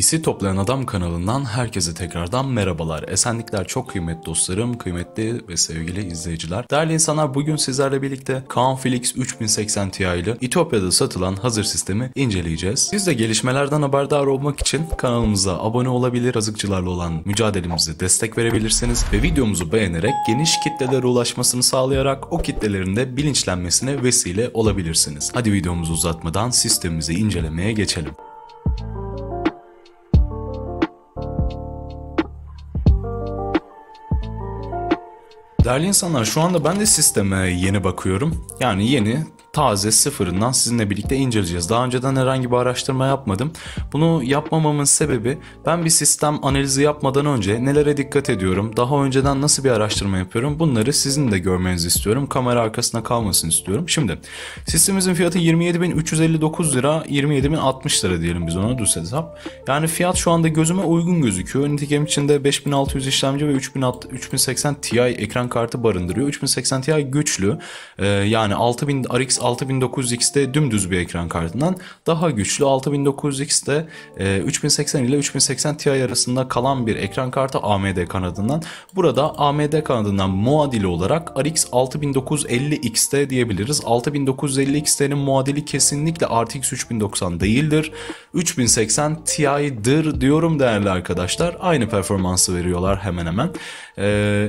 İsi Toplayan Adam kanalından herkese tekrardan merhabalar. Esenlikler çok kıymetli dostlarım, kıymetli ve sevgili izleyiciler. Değerli insanlar bugün sizlerle birlikte Kaan Felix 3080 Ti ile İtopya'da satılan hazır sistemi inceleyeceğiz. Siz de gelişmelerden haberdar olmak için kanalımıza abone olabilir, azıkçılarla olan mücadelemizi destek verebilirsiniz ve videomuzu beğenerek geniş kitlelere ulaşmasını sağlayarak o kitlelerin de bilinçlenmesine vesile olabilirsiniz. Hadi videomuzu uzatmadan sistemimizi incelemeye geçelim. Değerli insanlar şu anda ben de sisteme yeni bakıyorum. Yani yeni taze sıfırından sizinle birlikte inceleyeceğiz. Daha önceden herhangi bir araştırma yapmadım. Bunu yapmamamın sebebi ben bir sistem analizi yapmadan önce nelere dikkat ediyorum, daha önceden nasıl bir araştırma yapıyorum bunları sizin de görmenizi istiyorum. Kamera arkasına kalmasın istiyorum. Şimdi sistemimizin fiyatı 27.359 lira, 27.060 lira diyelim biz ona düz hesap. Yani fiyat şu anda gözüme uygun gözüküyor. Nitekim içinde 5600 işlemci ve 3080 Ti ekran kartı barındırıyor. 3080 Ti güçlü. Ee, yani 6000 RX 6900X'de dümdüz bir ekran kartından daha güçlü 6900X'de e, 3080 ile 3080 Ti arasında kalan bir ekran kartı AMD kanadından. Burada AMD kanadından muadili olarak RX 6950X'de diyebiliriz. 6950X'lerin muadili kesinlikle RTX 3090 değildir. 3080 Ti'dir diyorum değerli arkadaşlar. Aynı performansı veriyorlar hemen hemen. Ee,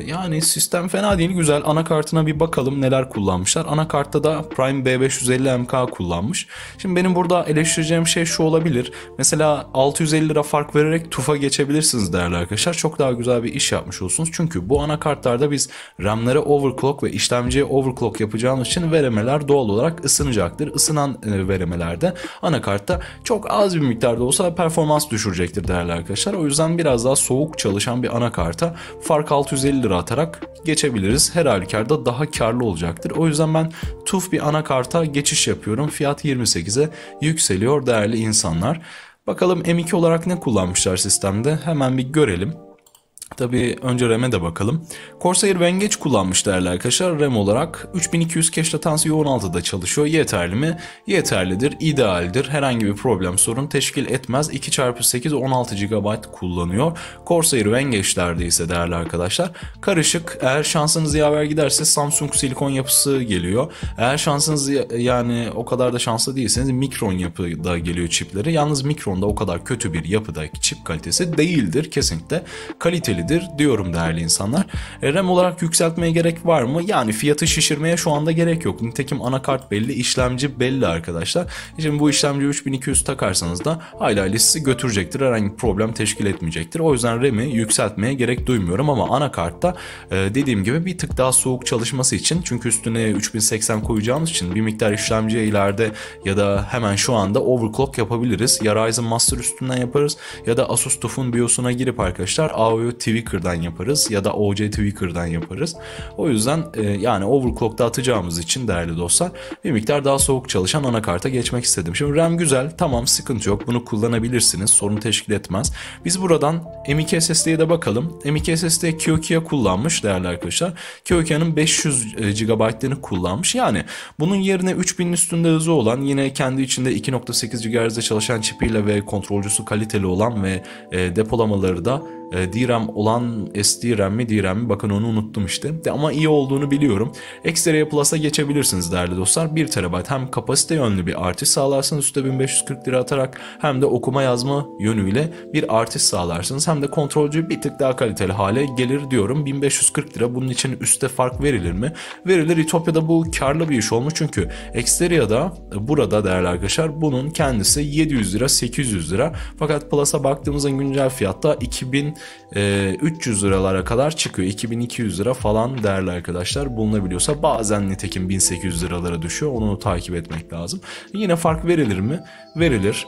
yani sistem fena değil güzel. Anakartına bir bakalım neler kullanmışlar. Anakartta da Prime B550 mk kullanmış. Şimdi benim burada eleştireceğim şey şu olabilir. Mesela 650 lira fark vererek TUF'a geçebilirsiniz değerli arkadaşlar. Çok daha güzel bir iş yapmış olursunuz. Çünkü bu anakartlarda biz RAM'lere overclock ve işlemciye overclock yapacağımız için veremeler doğal olarak ısınacaktır. Isınan e, veremelerde anakartta çok az bir miktarda olsa performans düşürecektir değerli arkadaşlar. O yüzden biraz daha soğuk çalışan bir anakarta fark 650 lira atarak geçebiliriz. Her halükarda daha karlı olacaktır. O yüzden ben TUF bir anakart karta geçiş yapıyorum. Fiyat 28'e yükseliyor değerli insanlar. Bakalım M2 olarak ne kullanmışlar sistemde hemen bir görelim. Tabii önce RAM'e de bakalım. Corsair Vanguage kullanmış değerli arkadaşlar. RAM olarak 3200 cache latency 16'da çalışıyor. Yeterli mi? Yeterlidir, idealdir. Herhangi bir problem sorun teşkil etmez. 2x8 16 GB kullanıyor. Corsair Vanguage'lerde ise değerli arkadaşlar karışık. Eğer şansınız yaver giderse Samsung silikon yapısı geliyor. Eğer şansınız yani o kadar da şanslı değilseniz Micron yapıda geliyor çipleri. Yalnız Micron'da o kadar kötü bir yapıdaki çip kalitesi değildir kesinlikle. Kaliteli geçerlidir diyorum değerli insanlar. E, RAM olarak yükseltmeye gerek var mı? Yani fiyatı şişirmeye şu anda gerek yok. Nitekim anakart belli, işlemci belli arkadaşlar. E, şimdi bu işlemci 3200 takarsanız da hala listesi götürecektir. Herhangi bir problem teşkil etmeyecektir. O yüzden RAM'i yükseltmeye gerek duymuyorum ama anakartta e, dediğim gibi bir tık daha soğuk çalışması için çünkü üstüne 3080 koyacağımız için bir miktar işlemciye ileride ya da hemen şu anda overclock yapabiliriz. Ya Ryzen Master üstünden yaparız ya da Asus TUF'un BIOS'una girip arkadaşlar AOT Tweaker'dan yaparız ya da OC Tweaker'dan yaparız. O yüzden e, yani overclock'ta atacağımız için değerli dostlar bir miktar daha soğuk çalışan anakarta geçmek istedim. Şimdi RAM güzel tamam sıkıntı yok bunu kullanabilirsiniz sorun teşkil etmez. Biz buradan M. M.2 SSD'ye de bakalım. M. M.2 SSD Kyokia kullanmış değerli arkadaşlar. Kyokia'nın 500 GB'lerini kullanmış. Yani bunun yerine 3000'in üstünde hızı olan yine kendi içinde 2.8 GHz'de çalışan çipiyle ve kontrolcüsü kaliteli olan ve e, depolamaları da e, DRAM olan SDRAM mi DRAM mi bakın onu unuttum işte. De, ama iyi olduğunu biliyorum. Xperia Plus'a geçebilirsiniz değerli dostlar. 1 TB hem kapasite yönlü bir artış sağlarsınız üstte 1540 lira atarak hem de okuma yazma yönüyle bir artış sağlarsınız. Hem de kontrolcü bir tık daha kaliteli hale gelir diyorum. 1540 lira bunun için üstte fark verilir mi? Verilir. İtopya'da bu karlı bir iş olmuş çünkü Xteria'da burada değerli arkadaşlar bunun kendisi 700 lira 800 lira. Fakat Plus'a baktığımızda güncel fiyatta 2000 e, 300 liralara kadar çıkıyor. 2200 lira falan değerli arkadaşlar bulunabiliyorsa bazen nitekim 1800 liralara düşüyor. Onu takip etmek lazım. Yine fark verilir mi? Verilir.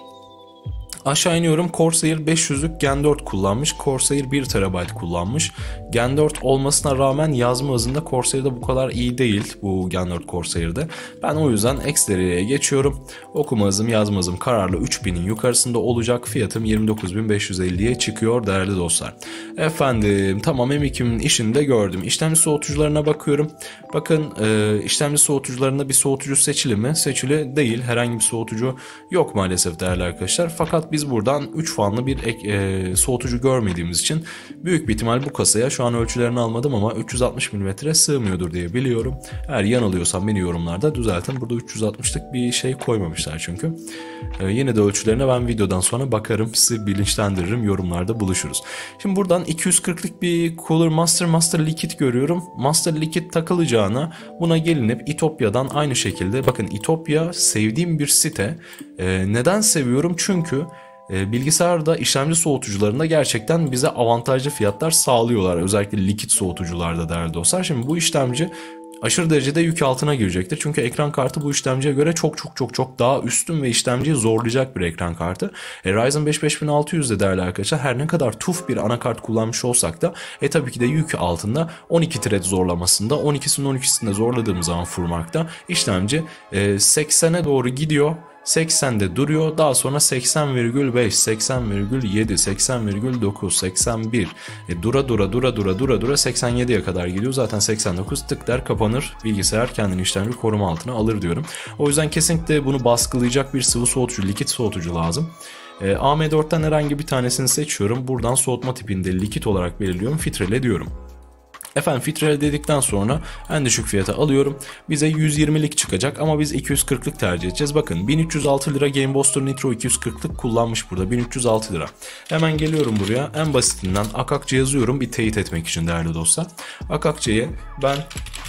Aşağı iniyorum Corsair 500'lük Gen 4 kullanmış. Corsair 1 TB kullanmış. Gen 4 olmasına rağmen yazma hızında Corsair'de bu kadar iyi değil bu Gen 4 Corsair'de. Ben o yüzden x Xleria'ya geçiyorum. Okuma hızım yazma hızım kararlı 3000'in yukarısında olacak. Fiyatım 29.550'ye çıkıyor değerli dostlar. Efendim tamam M2'nin işini de gördüm. İşlemci soğutucularına bakıyorum. Bakın e, işlemci soğutucularında bir soğutucu seçili mi? Seçili değil. Herhangi bir soğutucu yok maalesef değerli arkadaşlar. Fakat biz buradan 3 fanlı bir ek, e, soğutucu görmediğimiz için büyük bir ihtimal bu kasaya şu an ölçülerini almadım ama 360 mm sığmıyordur diye biliyorum. Eğer yanılıyorsam beni yorumlarda düzeltin. Burada 360'lık bir şey koymamışlar çünkü. E, yine de ölçülerine ben videodan sonra bakarım. Sizi bilinçlendiririm. Yorumlarda buluşuruz. Şimdi buradan 240'lık bir Cooler Master Master Liquid görüyorum. Master Liquid takılacağına buna gelinip İtopya'dan aynı şekilde bakın İtopya sevdiğim bir site. E, neden seviyorum? Çünkü ee, bilgisayarda işlemci soğutucularında gerçekten bize avantajlı fiyatlar sağlıyorlar. Özellikle likit soğutucularda değerli dostlar. Şimdi bu işlemci aşırı derecede yük altına girecektir. Çünkü ekran kartı bu işlemciye göre çok çok çok çok daha üstün ve işlemciyi zorlayacak bir ekran kartı. E, Ryzen 5 de değerli arkadaşlar her ne kadar tuf bir anakart kullanmış olsak da e tabii ki de yük altında 12 thread zorlamasında 12'sinin 12'sinde zorladığımız zaman Furmark'ta işlemci e, 80'e doğru gidiyor 80'de duruyor. Daha sonra 80,5, 80,7, 80,9, 81 e, dura dura dura dura dura dura 87'ye kadar gidiyor. Zaten 89 tık der kapanır. Bilgisayar kendini işlemci koruma altına alır diyorum. O yüzden kesinlikle bunu baskılayacak bir sıvı soğutucu, likit soğutucu lazım. E, AM4'ten herhangi bir tanesini seçiyorum. Buradan soğutma tipinde likit olarak belirliyorum. Filtrele diyorum. Efendim filtreleri dedikten sonra en düşük fiyata alıyorum. Bize 120'lik çıkacak ama biz 240'lık tercih edeceğiz. Bakın 1306 lira Game Booster Nitro 240'lık kullanmış burada. 1306 lira. Hemen geliyorum buraya. En basitinden akakçı yazıyorum bir teyit etmek için değerli dostlar. Akakçı'ya ben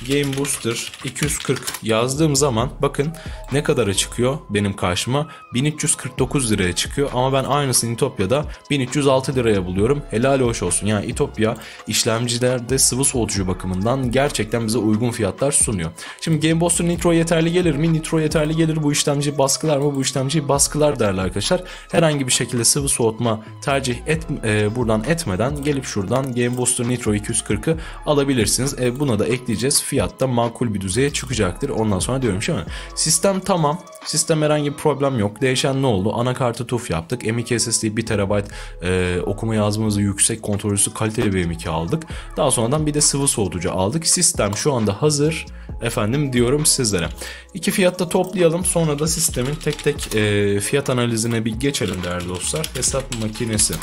Game Booster 240 yazdığım zaman bakın ne kadara çıkıyor benim karşıma? 1349 liraya çıkıyor ama ben aynısını İtopya'da 1306 liraya buluyorum. Helal hoş olsun. Yani İtopya işlemcilerde sıvı soğutucu bakımından gerçekten bize uygun fiyatlar sunuyor. Şimdi Game Booster Nitro yeterli gelir mi? Nitro yeterli gelir. Bu işlemci baskılar mı? Bu işlemci baskılar derler arkadaşlar. Herhangi bir şekilde sıvı soğutma tercih et e, buradan etmeden gelip şuradan Game Booster Nitro 240'ı alabilirsiniz. E, buna da ekleyeceğiz. Fiyat da makul bir düzeye çıkacaktır. Ondan sonra diyorum şimdi. Sistem tamam. Sistem herhangi bir problem yok. Değişen ne oldu? Anakartı TUF yaptık. M. M.2 SSD 1 TB e, okuma yazmamızı yüksek kontrolüsü kaliteli bir M. M.2 aldık. Daha sonradan bir de sıvı soğutucu aldık. Sistem şu anda hazır efendim diyorum sizlere. İki fiyatta toplayalım sonra da sistemin tek tek e, fiyat analizine bir geçelim değerli dostlar. Hesap makinesi.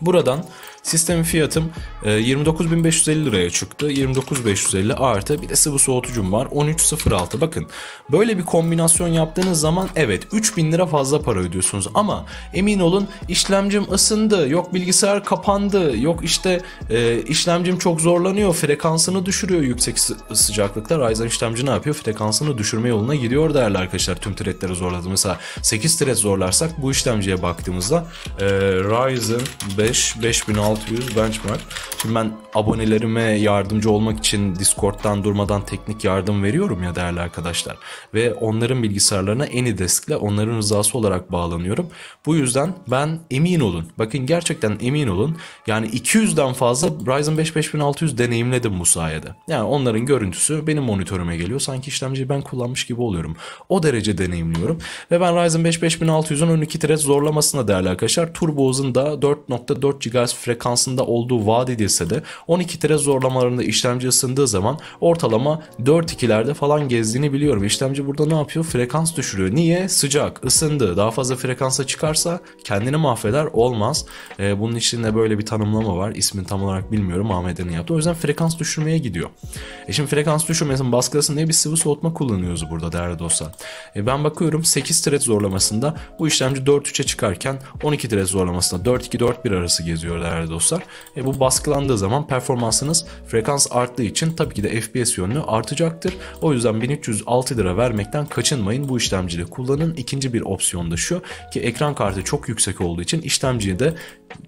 Buradan Sistemin fiyatım 29.550 e, liraya çıktı. 29.550 artı bir de sıvı soğutucum var. 13.06 bakın. Böyle bir kombinasyon yaptığınız zaman evet 3000 lira fazla para ödüyorsunuz ama emin olun işlemcim ısındı, yok bilgisayar kapandı, yok işte e, işlemcim çok zorlanıyor, frekansını düşürüyor yüksek sıcaklıklar. Ryzen işlemci ne yapıyor? Frekansını düşürme yoluna gidiyor değerli arkadaşlar. Tüm threadleri zorladı. Mesela 8 thread zorlarsak bu işlemciye baktığımızda e, Ryzen 5 5600 1600 benchmark. Şimdi ben abonelerime yardımcı olmak için Discord'dan durmadan teknik yardım veriyorum ya değerli arkadaşlar. Ve onların bilgisayarlarına AnyDesk'le onların rızası olarak bağlanıyorum. Bu yüzden ben emin olun. Bakın gerçekten emin olun. Yani 200'den fazla Ryzen 5 5600 deneyimledim bu sayede. Yani onların görüntüsü benim monitörüme geliyor. Sanki işlemciyi ben kullanmış gibi oluyorum. O derece deneyimliyorum. Ve ben Ryzen 5 5600'ün 12 thread zorlamasına değerli arkadaşlar. Turbo House'ın 4.4 GHz frekans frekansında olduğu vaat edilse de 12 tere zorlamalarında işlemci ısındığı zaman ortalama 4-2'lerde falan gezdiğini biliyorum. İşlemci burada ne yapıyor? Frekans düşürüyor. Niye? Sıcak, ısındı. Daha fazla frekansa çıkarsa kendini mahveder. Olmaz. Ee, bunun içinde böyle bir tanımlama var. İsmini tam olarak bilmiyorum. AMD'nin yaptı. O yüzden frekans düşürmeye gidiyor. E şimdi frekans düşürmesin, baskılasın diye bir sıvı soğutma kullanıyoruz burada değerli dostlar. E ben bakıyorum 8 tret zorlamasında bu işlemci 4-3'e çıkarken 12 tret zorlamasında 4-2-4-1 arası geziyor değerli dostlar dostlar. E, bu baskılandığı zaman performansınız frekans arttığı için tabii ki de FPS yönlü artacaktır. O yüzden 1306 lira vermekten kaçınmayın. Bu işlemciyi kullanın. İkinci bir opsiyon da şu ki ekran kartı çok yüksek olduğu için işlemciyi de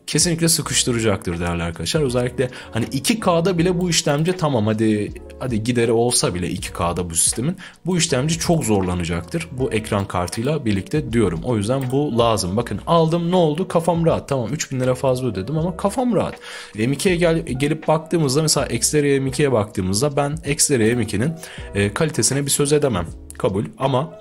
kesinlikle sıkıştıracaktır değerli arkadaşlar. Özellikle hani 2K'da bile bu işlemci tamam hadi hadi gideri olsa bile 2K'da bu sistemin bu işlemci çok zorlanacaktır. Bu ekran kartıyla birlikte diyorum. O yüzden bu lazım. Bakın aldım ne oldu kafam rahat tamam 3000 lira fazla ödedim ama kafam rahat. M2'ye gel, gelip baktığımızda mesela Xperia M2'ye baktığımızda ben Xperia M2'nin e, kalitesine bir söz edemem. Kabul ama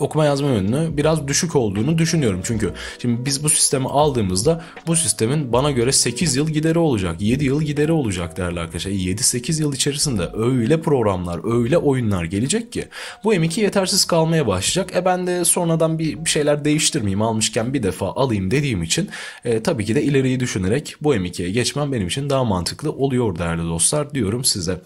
okuma yazma yönünü biraz düşük olduğunu düşünüyorum. Çünkü şimdi biz bu sistemi aldığımızda bu sistemin bana göre 8 yıl gideri olacak, 7 yıl gideri olacak değerli arkadaşlar. 7-8 e, yıl içerisinde öyle programlar, öyle oyunlar gelecek ki bu M2 yetersiz kalmaya başlayacak. E ben de sonradan bir, şeyler değiştirmeyeyim almışken bir defa alayım dediğim için e, tabii ki de ileriyi düşünerek bu M2'ye geçmem benim için daha mantıklı oluyor değerli dostlar diyorum size.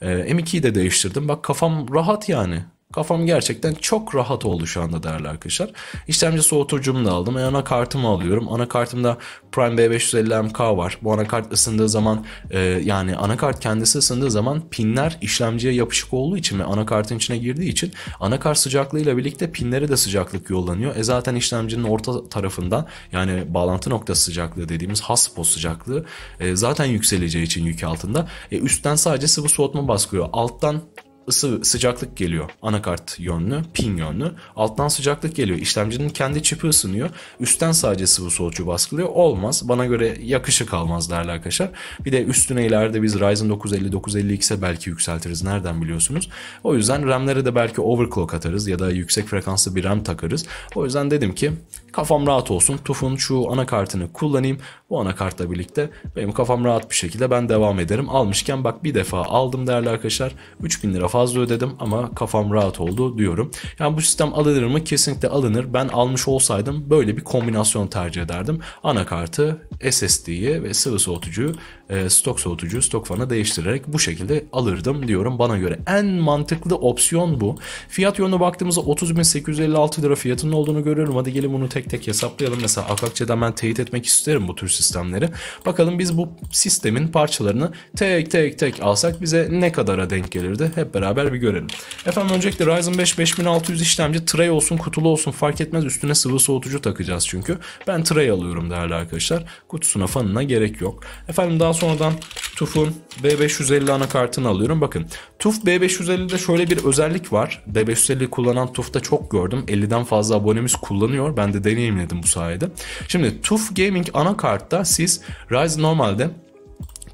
E, M2'yi de değiştirdim. Bak kafam rahat yani. Kafam gerçekten çok rahat oldu şu anda değerli arkadaşlar. İşlemci soğutucumu da aldım. E, anakartımı alıyorum. Anakartımda Prime B550MK var. Bu anakart ısındığı zaman e, yani anakart kendisi ısındığı zaman pinler işlemciye yapışık olduğu için ve anakartın içine girdiği için anakart sıcaklığıyla birlikte pinlere de sıcaklık yollanıyor. E zaten işlemcinin orta tarafından yani bağlantı noktası sıcaklığı dediğimiz haspo sıcaklığı e, zaten yükseleceği için yük altında. E, üstten sadece sıvı soğutma baskıyor. Alttan ısı sıcaklık geliyor anakart yönlü, pin yönlü. Alttan sıcaklık geliyor. işlemcinin kendi çipi ısınıyor. Üstten sadece sıvı soğutucu baskılıyor. Olmaz. Bana göre yakışık almaz derler arkadaşlar. Bir de üstüne ileride biz Ryzen 950 950X'e belki yükseltiriz. Nereden biliyorsunuz? O yüzden RAM'lere de belki overclock atarız ya da yüksek frekanslı bir RAM takarız. O yüzden dedim ki kafam rahat olsun. TUF'un şu anakartını kullanayım. Bu anakartla birlikte benim kafam rahat bir şekilde ben devam ederim. Almışken bak bir defa aldım değerli arkadaşlar. 3000 lira fazla ödedim ama kafam rahat oldu diyorum. Yani bu sistem alınır mı? Kesinlikle alınır. Ben almış olsaydım böyle bir kombinasyon tercih ederdim. Anakartı SSD'yi ve sıvı soğutucuyu e, stok soğutucu, stok fana değiştirerek bu şekilde alırdım diyorum bana göre. En mantıklı opsiyon bu. Fiyat yönüne baktığımızda 30.856 lira fiyatının olduğunu görüyorum. Hadi gelin bunu tek tek hesaplayalım. Mesela Akakçe'den ben teyit etmek isterim bu tür sistemleri. Bakalım biz bu sistemin parçalarını tek tek tek alsak bize ne kadara denk gelirdi? Hep beraber bir görelim. Efendim öncelikle Ryzen 5 5600 işlemci tray olsun kutulu olsun fark etmez üstüne sıvı soğutucu takacağız çünkü. Ben tray alıyorum değerli arkadaşlar kutusuna fanına gerek yok. Efendim daha sonradan TUF'un B550 anakartını alıyorum. Bakın TUF B550'de şöyle bir özellik var. B550 kullanan TUF'ta çok gördüm. 50'den fazla abonemiz kullanıyor. Ben de deneyimledim bu sayede. Şimdi TUF Gaming anakartta siz Ryzen normalde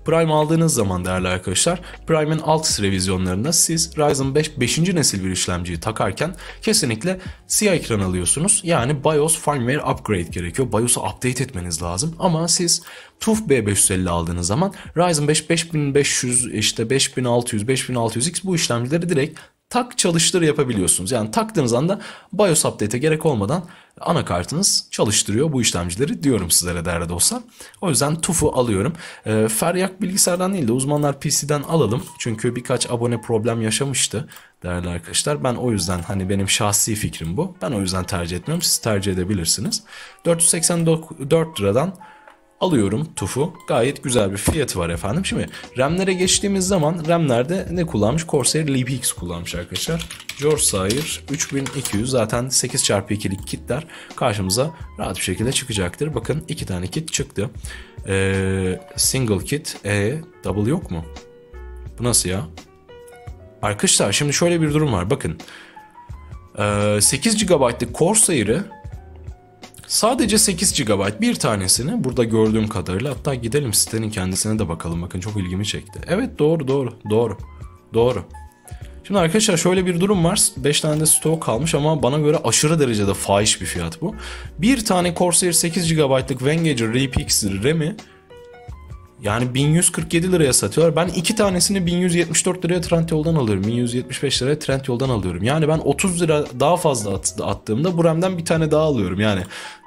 Prime aldığınız zaman değerli arkadaşlar Prime'in alt revizyonlarında siz Ryzen 5 5. nesil bir işlemciyi takarken kesinlikle siyah ekran alıyorsunuz. Yani BIOS firmware upgrade gerekiyor. BIOS'u update etmeniz lazım. Ama siz TUF B550 aldığınız zaman Ryzen 5 5500 işte 5600 5600X bu işlemcileri direkt tak çalıştır yapabiliyorsunuz. Yani taktığınız anda BIOS update'e gerek olmadan anakartınız çalıştırıyor bu işlemcileri diyorum sizlere değerli dostlar. O yüzden TUF'u alıyorum. E, Feryak bilgisayardan değil de uzmanlar PC'den alalım. Çünkü birkaç abone problem yaşamıştı değerli arkadaşlar. Ben o yüzden hani benim şahsi fikrim bu. Ben o yüzden tercih etmiyorum. Siz tercih edebilirsiniz. 484 liradan alıyorum tufu. Gayet güzel bir fiyatı var efendim. Şimdi RAM'lere geçtiğimiz zaman RAM'lerde ne kullanmış? Corsair LiBX kullanmış arkadaşlar. Corsair 3200 zaten 8x2'lik kitler karşımıza rahat bir şekilde çıkacaktır. Bakın iki tane kit çıktı. Ee, single kit, e, double yok mu? Bu nasıl ya? Arkadaşlar şimdi şöyle bir durum var bakın. 8 ee, GB'lık Corsair'ı Sadece 8 GB bir tanesini burada gördüğüm kadarıyla hatta gidelim sitenin kendisine de bakalım bakın çok ilgimi çekti. Evet doğru doğru doğru doğru. Şimdi arkadaşlar şöyle bir durum var. 5 tane de stok kalmış ama bana göre aşırı derecede fahiş bir fiyat bu. Bir tane Corsair 8 GB'lık Vangager RPX RAM'i yani 1147 liraya satıyorlar. Ben iki tanesini 1174 liraya Trend yoldan alıyorum. 1175 liraya Trend yoldan alıyorum. Yani ben 30 lira daha fazla attığımda bu RAM'den bir tane daha alıyorum. Yani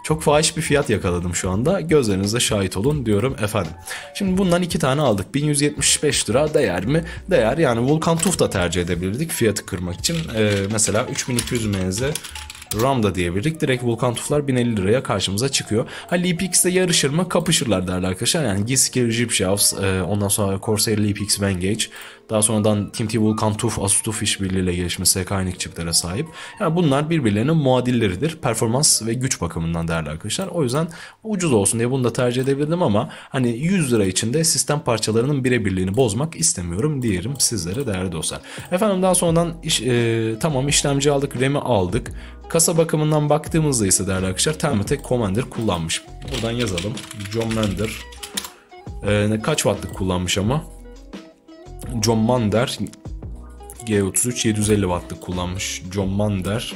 çok fahiş bir fiyat yakaladım şu anda. Gözlerinizde şahit olun diyorum efendim. Şimdi bundan iki tane aldık. 1175 lira değer mi? Değer yani Vulkan Tuf da tercih edebilirdik fiyatı kırmak için. Ee, mesela 3200 meze RAM da diyebilirdik. Direkt Vulkan Tuflar 1050 liraya karşımıza çıkıyor. Ha LeapX'de yarışır mı? Kapışırlar derdi arkadaşlar. Yani G-Skill Jibshafts, e, ondan sonra Corsair LeapX Vantage, daha sonradan TeamT Vulkan Tuf, Asus Tuf işbirliğiyle gelişmiş SK çiplere sahip. Yani bunlar birbirlerinin muadilleridir. Performans ve güç bakımından değerli arkadaşlar. O yüzden ucuz olsun diye bunu da tercih edebildim ama hani 100 lira içinde sistem parçalarının birebirliğini bozmak istemiyorum diyelim sizlere değerli dostlar. Efendim daha sonradan iş, e, tamam işlemci aldık, RAM'i aldık. Kasa bakımından baktığımızda ise değerli arkadaşlar Thermatek Commander kullanmış. Buradan yazalım. John Mander ee, kaç wattlık kullanmış ama? John Mander G33 750 wattlık kullanmış. John Mander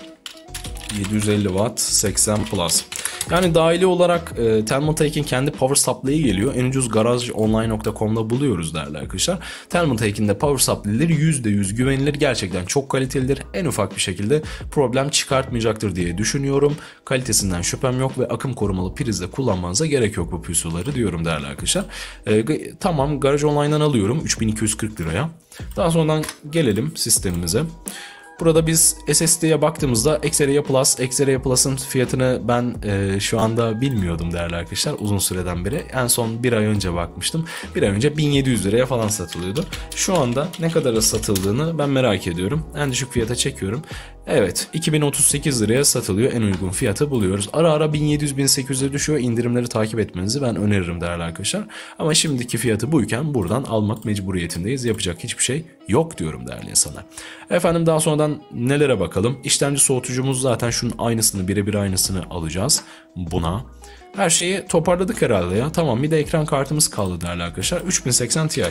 750 watt 80 plus. Yani dahili olarak e, Telma Take'in kendi power supply'ı geliyor. En ucuz garajonline.com'da buluyoruz değerli arkadaşlar. Telma Take'in de power supply'leri %100 güvenilir. Gerçekten çok kalitelidir. En ufak bir şekilde problem çıkartmayacaktır diye düşünüyorum. Kalitesinden şüphem yok ve akım korumalı prizle kullanmanıza gerek yok bu püsoları diyorum değerli arkadaşlar. E, tamam garaj online'dan alıyorum 3240 liraya. Daha sonradan gelelim sistemimize. Burada biz SSD'ye baktığımızda Xperia Plus, Xperia Plus'ın fiyatını ben e, şu anda bilmiyordum değerli arkadaşlar uzun süreden beri. En son bir ay önce bakmıştım. Bir ay önce 1700 liraya falan satılıyordu. Şu anda ne kadara satıldığını ben merak ediyorum. En düşük fiyata çekiyorum. Evet 2038 liraya satılıyor en uygun fiyatı buluyoruz. Ara ara 1700-1800'e düşüyor indirimleri takip etmenizi ben öneririm değerli arkadaşlar. Ama şimdiki fiyatı buyken buradan almak mecburiyetindeyiz. Yapacak hiçbir şey yok diyorum değerli insanlar. Efendim daha sonradan nelere bakalım. İşlemci soğutucumuz zaten şunun aynısını birebir aynısını alacağız. Buna her şeyi toparladık herhalde ya. Tamam bir de ekran kartımız kaldı değerli arkadaşlar. 3080 Ti.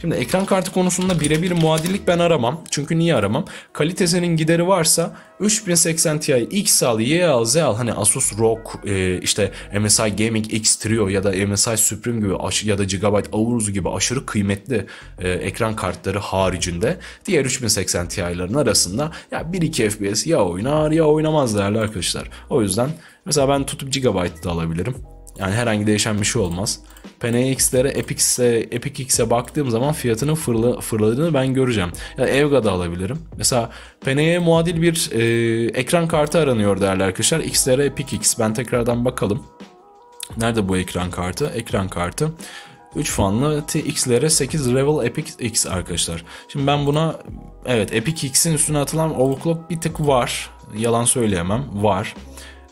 Şimdi ekran kartı konusunda birebir muadillik ben aramam. Çünkü niye aramam? Kalitesinin gideri varsa 3080 Ti X al, Y al, Z al. Hani Asus ROG, e, işte MSI Gaming X Trio ya da MSI Supreme gibi ya da Gigabyte Aorus gibi aşırı kıymetli e, ekran kartları haricinde diğer 3080 Ti'ların arasında ya 1-2 FPS ya oynar ya oynamaz değerli arkadaşlar. O yüzden mesela ben tutup Gigabyte'ı da alabilirim. Yani herhangi değişen bir şey olmaz. PNX'lere Epic X'e baktığım zaman fiyatının fırla, fırladığını ben göreceğim. Ya yani Evga'da alabilirim. Mesela PNY'e muadil bir e, ekran kartı aranıyor değerli arkadaşlar. X'lere Epic X. Ben tekrardan bakalım. Nerede bu ekran kartı? Ekran kartı. 3 fanlı TX'lere 8 Revel Epic X arkadaşlar. Şimdi ben buna evet Epic X'in üstüne atılan overclock bir tık var. Yalan söyleyemem. Var.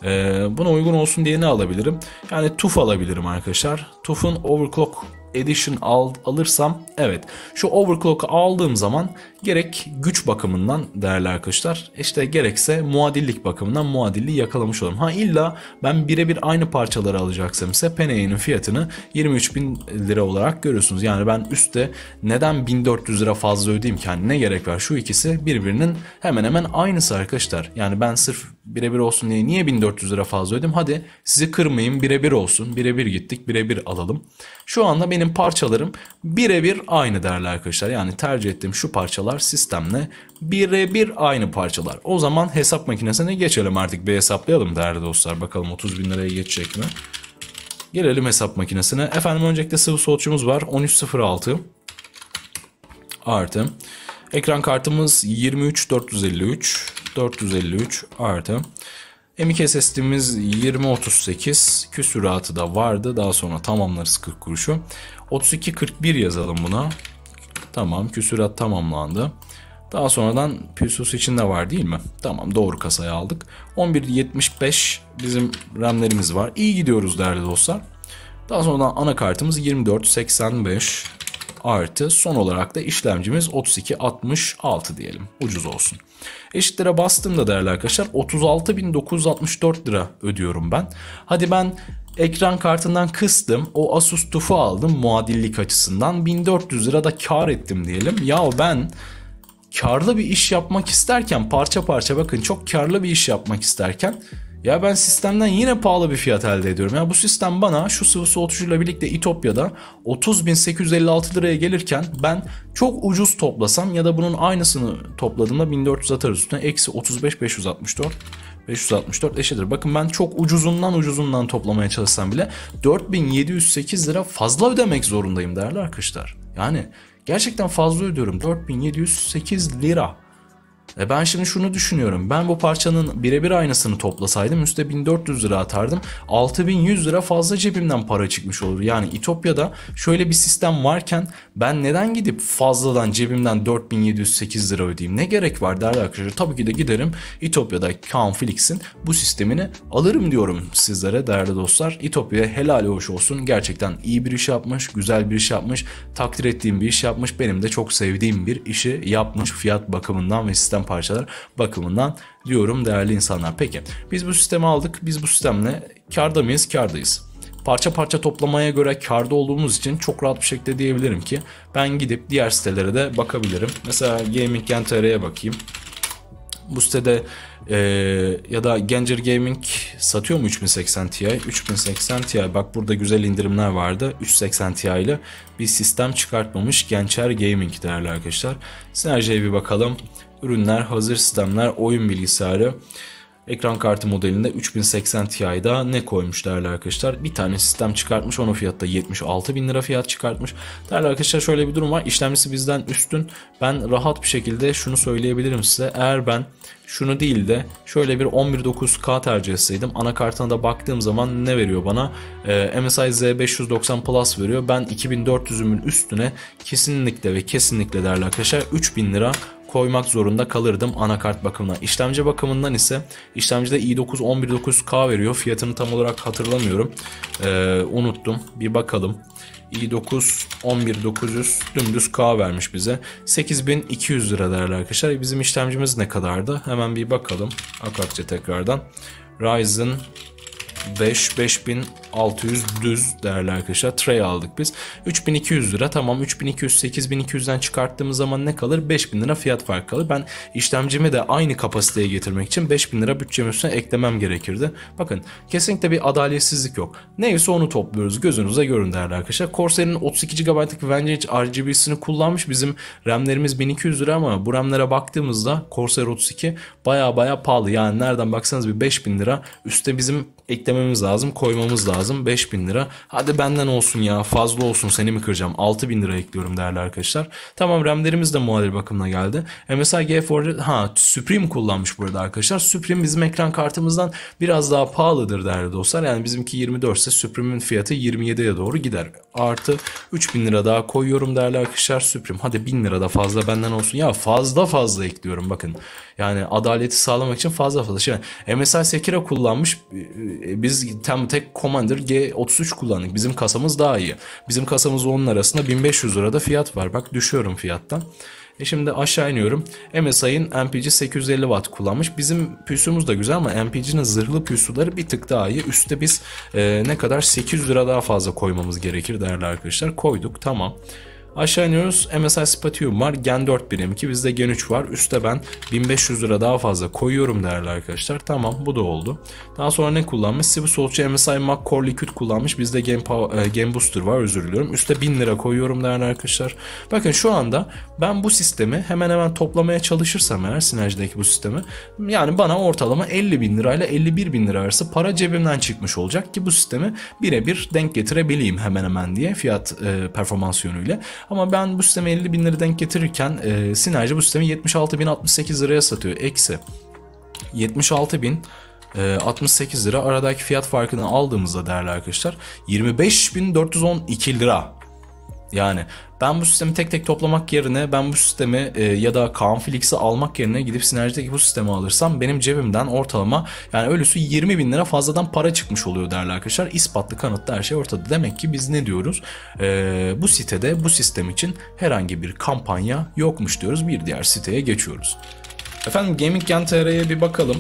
Ee, buna uygun olsun diye ne alabilirim? Yani TUF alabilirim arkadaşlar. TUF'un Overclock Edition al, alırsam evet şu overclock'u aldığım zaman gerek güç bakımından değerli arkadaşlar işte gerekse muadillik bakımından muadilliği yakalamış olurum. Ha illa ben birebir aynı parçaları alacaksam ise Peney'nin fiyatını 23.000 lira olarak görüyorsunuz. Yani ben üstte neden 1400 lira fazla ödeyeyim ki yani ne gerek var şu ikisi birbirinin hemen hemen aynısı arkadaşlar. Yani ben sırf birebir olsun diye niye 1400 lira fazla ödedim? Hadi sizi kırmayayım birebir olsun. Birebir gittik birebir alalım. Şu anda benim parçalarım birebir aynı değerli arkadaşlar. Yani tercih ettiğim şu parçalar sistemle birebir aynı parçalar. O zaman hesap makinesine geçelim artık bir hesaplayalım değerli dostlar. Bakalım 30 bin liraya geçecek mi? Gelelim hesap makinesine. Efendim öncelikle sıvı soğutçumuz var. 13.06 artı Ekran kartımız 23 453 453 artı. M2 SSD'miz 2038 küsuratı da vardı. Daha sonra tamamlarız 40 kuruşu. 3241 yazalım buna. Tamam küsurat tamamlandı. Daha sonradan Pulsus için de var değil mi? Tamam doğru kasaya aldık. 11.75 bizim RAM'lerimiz var. İyi gidiyoruz değerli dostlar. Daha sonra anakartımız 24.85 Artı son olarak da işlemcimiz 32.66 diyelim. Ucuz olsun. Eşitlere bastığımda değerli arkadaşlar 36.964 lira ödüyorum ben. Hadi ben Ekran kartından kıstım. O Asus TUF'u aldım muadillik açısından. 1400 lira da kar ettim diyelim. Ya ben karlı bir iş yapmak isterken parça parça bakın çok karlı bir iş yapmak isterken ya ben sistemden yine pahalı bir fiyat elde ediyorum. Ya bu sistem bana şu sıvı soğutucuyla birlikte İtopya'da 30.856 liraya gelirken ben çok ucuz toplasam ya da bunun aynısını topladığımda 1400 atar üstüne. Eksi 35.564. 564 eşittir. Bakın ben çok ucuzundan ucuzundan toplamaya çalışsam bile 4708 lira fazla ödemek zorundayım değerli arkadaşlar. Yani gerçekten fazla ödüyorum. 4708 lira. E ben şimdi şunu düşünüyorum. Ben bu parçanın birebir aynısını toplasaydım üstte 1400 lira atardım. 6100 lira fazla cebimden para çıkmış olur. Yani İtopya'da şöyle bir sistem varken ben neden gidip fazladan cebimden 4708 lira ödeyeyim? Ne gerek var değerli arkadaşlar? Tabii ki de giderim İtopya'da Canflix'in bu sistemini alırım diyorum sizlere değerli dostlar. İtopya'ya helal hoş olsun. Gerçekten iyi bir iş yapmış, güzel bir iş yapmış, takdir ettiğim bir iş yapmış. Benim de çok sevdiğim bir işi yapmış fiyat bakımından ve sistem sistem parçaları bakımından diyorum değerli insanlar. Peki biz bu sistemi aldık. Biz bu sistemle karda mıyız? Kardayız parça parça toplamaya göre karda olduğumuz için çok rahat bir şekilde diyebilirim ki ben gidip diğer sitelere de bakabilirim. Mesela Gaming.tr'ye bakayım. Bu sitede e, ya da Gencer Gaming satıyor mu 3080 Ti? 3080 Ti bak burada güzel indirimler vardı. 380 Ti ile bir sistem çıkartmamış Gencer Gaming değerli arkadaşlar. Sinerjiye bir bakalım ürünler, hazır sistemler, oyun bilgisayarı, ekran kartı modelinde 3080 Ti'da ne koymuş değerli arkadaşlar? Bir tane sistem çıkartmış onu fiyatta 76 bin lira fiyat çıkartmış. Değerli arkadaşlar şöyle bir durum var. İşlemcisi bizden üstün. Ben rahat bir şekilde şunu söyleyebilirim size. Eğer ben şunu değil de şöyle bir 119K tercih etseydim anakartına da baktığım zaman ne veriyor bana? Ee, MSI Z590 Plus veriyor. Ben 2400'ümün üstüne kesinlikle ve kesinlikle değerli arkadaşlar 3000 lira koymak zorunda kalırdım anakart bakımından. İşlemci bakımından ise işlemcide i9 11900 k veriyor. Fiyatını tam olarak hatırlamıyorum. Ee, unuttum. Bir bakalım. i9 11900 dümdüz K vermiş bize. 8200 lira değerli arkadaşlar. Bizim işlemcimiz ne kadardı? Hemen bir bakalım. Akakça tekrardan. Ryzen 5 5000 600 düz değerli arkadaşlar. Tray aldık biz. 3200 lira tamam 3200 8200'den çıkarttığımız zaman ne kalır? 5000 lira fiyat farkı kalır. Ben işlemcimi de aynı kapasiteye getirmek için 5000 lira bütçem üstüne eklemem gerekirdi. Bakın kesinlikle bir adaletsizlik yok. Neyse onu topluyoruz. Gözünüze görün değerli arkadaşlar. Corsair'in 32 GB'lık Vantage RGB'sini kullanmış. Bizim RAM'lerimiz 1200 lira ama bu RAM'lere baktığımızda Corsair 32 baya baya pahalı. Yani nereden baksanız bir 5000 lira üstte bizim eklememiz lazım, koymamız lazım lazım 5000 lira. Hadi benden olsun ya fazla olsun seni mi kıracağım 6000 lira ekliyorum değerli arkadaşlar. Tamam RAM'lerimiz de muadil bakımına geldi. E mesela G4 ha Supreme kullanmış burada arkadaşlar. Supreme bizim ekran kartımızdan biraz daha pahalıdır değerli dostlar. Yani bizimki 24 ise Supreme'in fiyatı 27'ye doğru gider. Artı 3000 lira daha koyuyorum değerli arkadaşlar Supreme. Hadi 1000 lira da fazla benden olsun. Ya fazla fazla ekliyorum bakın. Yani adaleti sağlamak için fazla fazla. Şimdi MSI Sekiro kullanmış. Biz tam tek Commander yıllardır G33 kullandık. Bizim kasamız daha iyi. Bizim kasamız onun arasında 1500 lirada fiyat var. Bak düşüyorum fiyattan. E şimdi aşağı iniyorum. MSI'ın MPG 850 watt kullanmış. Bizim püsümüz de güzel ama MPG'nin zırhlı püsüleri bir tık daha iyi. Üste biz e, ne kadar 800 lira daha fazla koymamız gerekir değerli arkadaşlar. Koyduk tamam. Tamam. Aşağı iniyoruz. MSI Spatium var. Gen 4 birim ki bizde Gen 3 var. Üste ben 1500 lira daha fazla koyuyorum değerli arkadaşlar. Tamam bu da oldu. Daha sonra ne kullanmış? Sivus Olçu MSI Mac Core Liquid kullanmış. Bizde Gen Power, Booster var özür diliyorum. Üste 1000 lira koyuyorum değerli arkadaşlar. Bakın şu anda ben bu sistemi hemen hemen toplamaya çalışırsam eğer Sinerji'deki bu sistemi yani bana ortalama 50 bin lirayla 51 bin lira arası para cebimden çıkmış olacak ki bu sistemi birebir denk getirebileyim hemen hemen diye fiyat e, performans yönüyle. Ama ben bu sistemi 50 bin lira denk getirirken e, Sinerji bu sistemi 76 bin 68 liraya satıyor. Eksi 76 bin 68 e, lira aradaki fiyat farkını aldığımızda değerli arkadaşlar 25.412 lira yani ben bu sistemi tek tek toplamak yerine ben bu sistemi e, ya da Kaan Felix'i almak yerine gidip sinerjideki bu sistemi alırsam benim cebimden ortalama yani ölüsü 20 bin lira fazladan para çıkmış oluyor derler arkadaşlar. İspatlı kanıtlı her şey ortada. Demek ki biz ne diyoruz? E, bu sitede bu sistem için herhangi bir kampanya yokmuş diyoruz. Bir diğer siteye geçiyoruz. Efendim Gaming.tr'ye bir bakalım.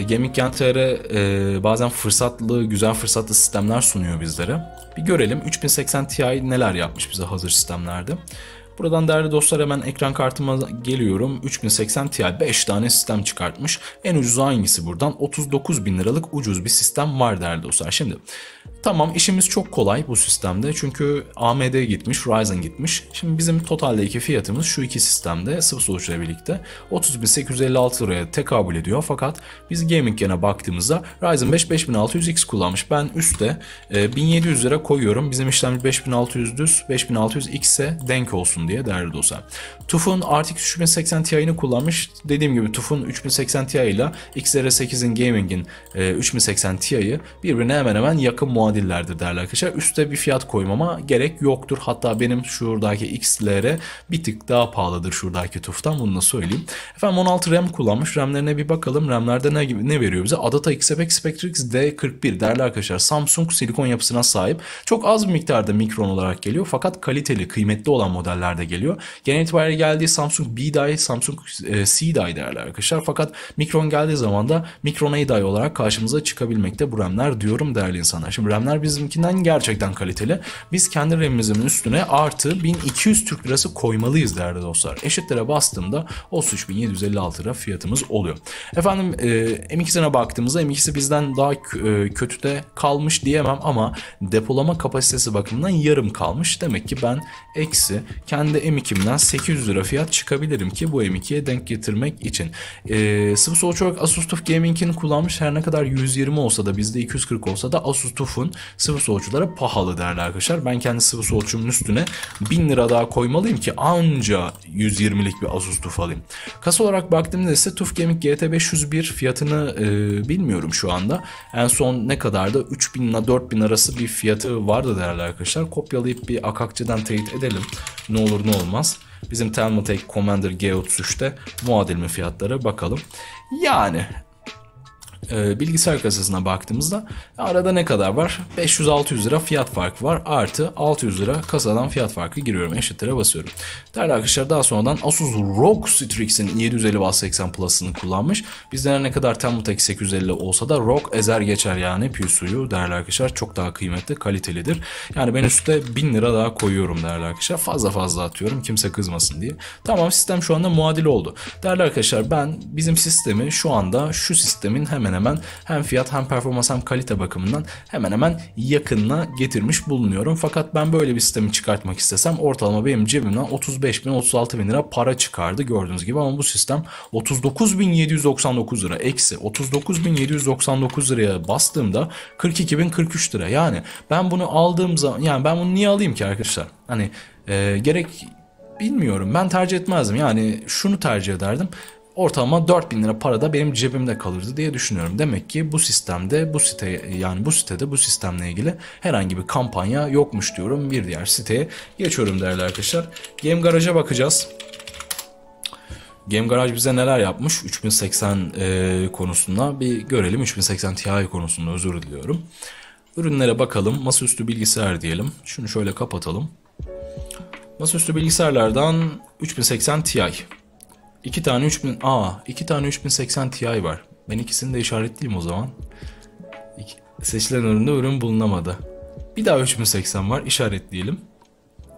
E, Gaming kentleri e, bazen fırsatlı, güzel fırsatlı sistemler sunuyor bizlere. Bir görelim 3080 Ti neler yapmış bize hazır sistemlerde. Buradan değerli dostlar hemen ekran kartıma geliyorum. 3080 Ti 5 tane sistem çıkartmış. En ucuzu hangisi buradan? 39 bin liralık ucuz bir sistem var değerli dostlar. Şimdi Tamam işimiz çok kolay bu sistemde çünkü AMD gitmiş, Ryzen gitmiş. Şimdi bizim totaldeki fiyatımız şu iki sistemde sıfır sonuçla birlikte 30.856 liraya tekabül ediyor. Fakat biz gaming yana baktığımızda Ryzen 5 5600X kullanmış. Ben üstte 1700 e, lira koyuyorum. Bizim işlemci 5600 düz 5600X'e denk olsun diye değerli dostlar. TUF'un RTX 3080 Ti'ni kullanmış. Dediğim gibi TUF'un 3080 Ti ile XR8'in Gaming'in 3080 e, Ti'yi birbirine hemen hemen yakın muhabbet muadillerdir derler arkadaşlar. Üste bir fiyat koymama gerek yoktur. Hatta benim şuradaki XLR bir tık daha pahalıdır şuradaki TUF'tan bunu da söyleyeyim. Efendim 16 RAM kullanmış. RAM'lerine bir bakalım. RAM'lerde ne, ne veriyor bize? Adata XFX Spectrix D41 derler arkadaşlar. Samsung silikon yapısına sahip. Çok az bir miktarda mikron olarak geliyor. Fakat kaliteli, kıymetli olan modellerde geliyor. Genel itibariyle geldiği Samsung B-Dye, Samsung e, C-Dye değerli arkadaşlar. Fakat mikron geldiği zaman da mikron A-Dye olarak karşımıza çıkabilmekte bu RAM'ler diyorum değerli insanlar. Şimdi RAM RAM'ler bizimkinden gerçekten kaliteli. Biz kendi RAM'imizin üstüne artı 1200 Türk Lirası koymalıyız değerli dostlar. Eşitlere bastığımda o 3756 lira fiyatımız oluyor. Efendim e, M2'sine baktığımızda M2'si bizden daha e, de kalmış diyemem ama depolama kapasitesi bakımından yarım kalmış. Demek ki ben eksi kendi M2'mden 800 lira fiyat çıkabilirim ki bu M2'ye denk getirmek için. E, sıvı sonuç olarak Asus TUF Gaming'in kullanmış her ne kadar 120 olsa da bizde 240 olsa da Asus TUF'un sıvı solculara pahalı değerli arkadaşlar. Ben kendi sıvı solcumun üstüne 1000 lira daha koymalıyım ki anca 120'lik bir Asus TUF alayım. Kas olarak baktığımda ise TUF Gemik GT501 fiyatını e, bilmiyorum şu anda. En son ne kadardı? 3000 ile 4000 arası bir fiyatı vardı değerli arkadaşlar. Kopyalayıp bir akakçıdan teyit edelim. Ne olur ne olmaz. Bizim Thermaltake Commander G33'te muadil mi fiyatları bakalım. Yani e, bilgisayar kasasına baktığımızda arada ne kadar var? 500-600 lira fiyat farkı var. Artı 600 lira kasadan fiyat farkı giriyorum. Eşittir'e basıyorum. Değerli arkadaşlar daha sonradan Asus ROG Strix'in 750 w 80 Plus'ını kullanmış. Bizden ne kadar Thermaltake 850 olsa da ROG ezer geçer yani PSU'yu değerli arkadaşlar. Çok daha kıymetli, kalitelidir. Yani ben üstte 1000 lira daha koyuyorum değerli arkadaşlar. Fazla fazla atıyorum kimse kızmasın diye. Tamam sistem şu anda muadil oldu. Değerli arkadaşlar ben bizim sistemi şu anda şu sistemin hemen hemen hemen hem fiyat hem performans hem kalite bakımından hemen hemen yakınına getirmiş bulunuyorum. Fakat ben böyle bir sistemi çıkartmak istesem ortalama benim cebimden 35 bin 36 bin lira para çıkardı gördüğünüz gibi ama bu sistem 39.799 lira eksi 39.799 liraya bastığımda 42.043 lira yani ben bunu aldığım zaman yani ben bunu niye alayım ki arkadaşlar hani e, gerek bilmiyorum ben tercih etmezdim yani şunu tercih ederdim ortalama 4000 lira para da benim cebimde kalırdı diye düşünüyorum. Demek ki bu sistemde bu site yani bu sitede bu sistemle ilgili herhangi bir kampanya yokmuş diyorum. Bir diğer siteye geçiyorum değerli arkadaşlar. Game Garage'a bakacağız. Game Garage bize neler yapmış? 3080 e, konusunda bir görelim. 3080 Ti konusunda özür diliyorum. Ürünlere bakalım. Masaüstü bilgisayar diyelim. Şunu şöyle kapatalım. Masaüstü bilgisayarlardan 3080 Ti. İki tane 3000... a, iki tane 3080 Ti var. Ben ikisini de işaretleyeyim o zaman. İki, seçilen üründe ürün bulunamadı. Bir daha 3080 var işaretleyelim.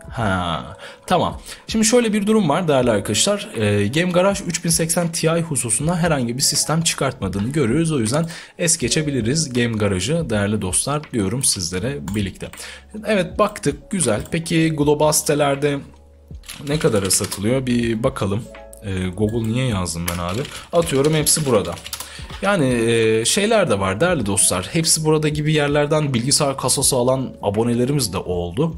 Ha, tamam. Şimdi şöyle bir durum var değerli arkadaşlar. E, Game Garage 3080 Ti hususunda herhangi bir sistem çıkartmadığını görüyoruz. O yüzden es geçebiliriz Game Garage'ı değerli dostlar diyorum sizlere birlikte. Evet baktık güzel. Peki global sitelerde ne kadara satılıyor bir bakalım. E, Google niye yazdım ben abi? Atıyorum hepsi burada. Yani e, şeyler de var değerli dostlar. Hepsi burada gibi yerlerden bilgisayar kasası alan abonelerimiz de oldu.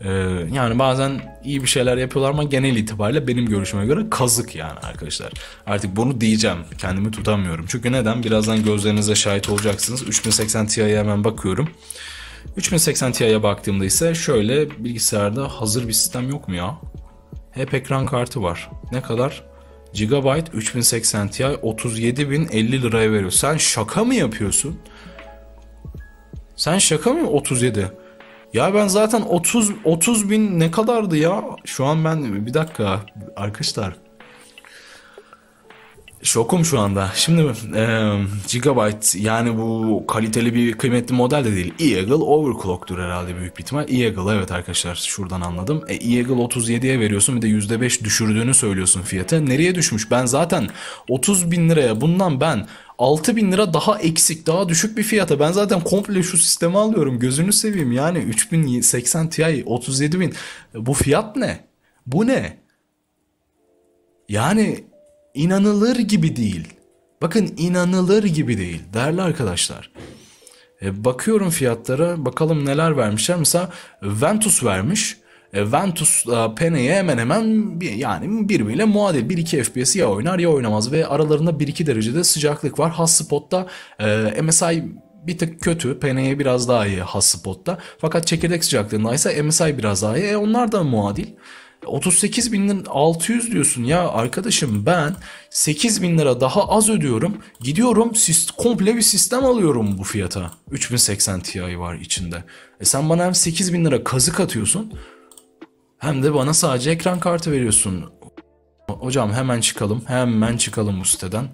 E, yani bazen iyi bir şeyler yapıyorlar ama genel itibariyle benim görüşüme göre kazık yani arkadaşlar. Artık bunu diyeceğim. Kendimi tutamıyorum. Çünkü neden? Birazdan gözlerinize şahit olacaksınız. 3080 Ti'ye hemen bakıyorum. 3080 Ti'ye baktığımda ise şöyle bilgisayarda hazır bir sistem yok mu ya? Hep ekran kartı var. Ne kadar? Gigabyte 3080 Ti 37.050 liraya veriyor. Sen şaka mı yapıyorsun? Sen şaka mı 37? Ya ben zaten 30 30 bin ne kadardı ya? Şu an ben bir dakika arkadaşlar Şokum şu anda. Şimdi e, Gigabyte yani bu kaliteli bir kıymetli model de değil. Eagle overclock'tur herhalde büyük bir ihtimal. Eagle evet arkadaşlar şuradan anladım. E, Eagle 37'ye veriyorsun bir de %5 düşürdüğünü söylüyorsun fiyata. Nereye düşmüş? Ben zaten 30 bin liraya bundan ben 6 bin lira daha eksik daha düşük bir fiyata ben zaten komple şu sistemi alıyorum gözünü seveyim yani 3080 Ti 37 bin bu fiyat ne? Bu ne? Yani inanılır gibi değil. Bakın inanılır gibi değil değerli arkadaşlar. E, bakıyorum fiyatlara bakalım neler vermişler. Mesela Ventus vermiş. E, Ventus e, Pene'ye hemen hemen bir, yani birbiriyle muadil 1-2 FPS ya oynar ya oynamaz ve aralarında 1-2 derecede sıcaklık var. Hotspot'ta e, MSI bir tık kötü. Pene'ye biraz daha iyi hotspot'ta. Fakat çekirdek sıcaklığında ise MSI biraz daha iyi. E, onlar da muadil. 38 binin 600 diyorsun ya arkadaşım ben 8 bin lira daha az ödüyorum. Gidiyorum komple bir sistem alıyorum bu fiyata. 3080 Ti var içinde. E sen bana hem 8 bin lira kazık atıyorsun hem de bana sadece ekran kartı veriyorsun. Hocam hemen çıkalım hemen çıkalım bu siteden.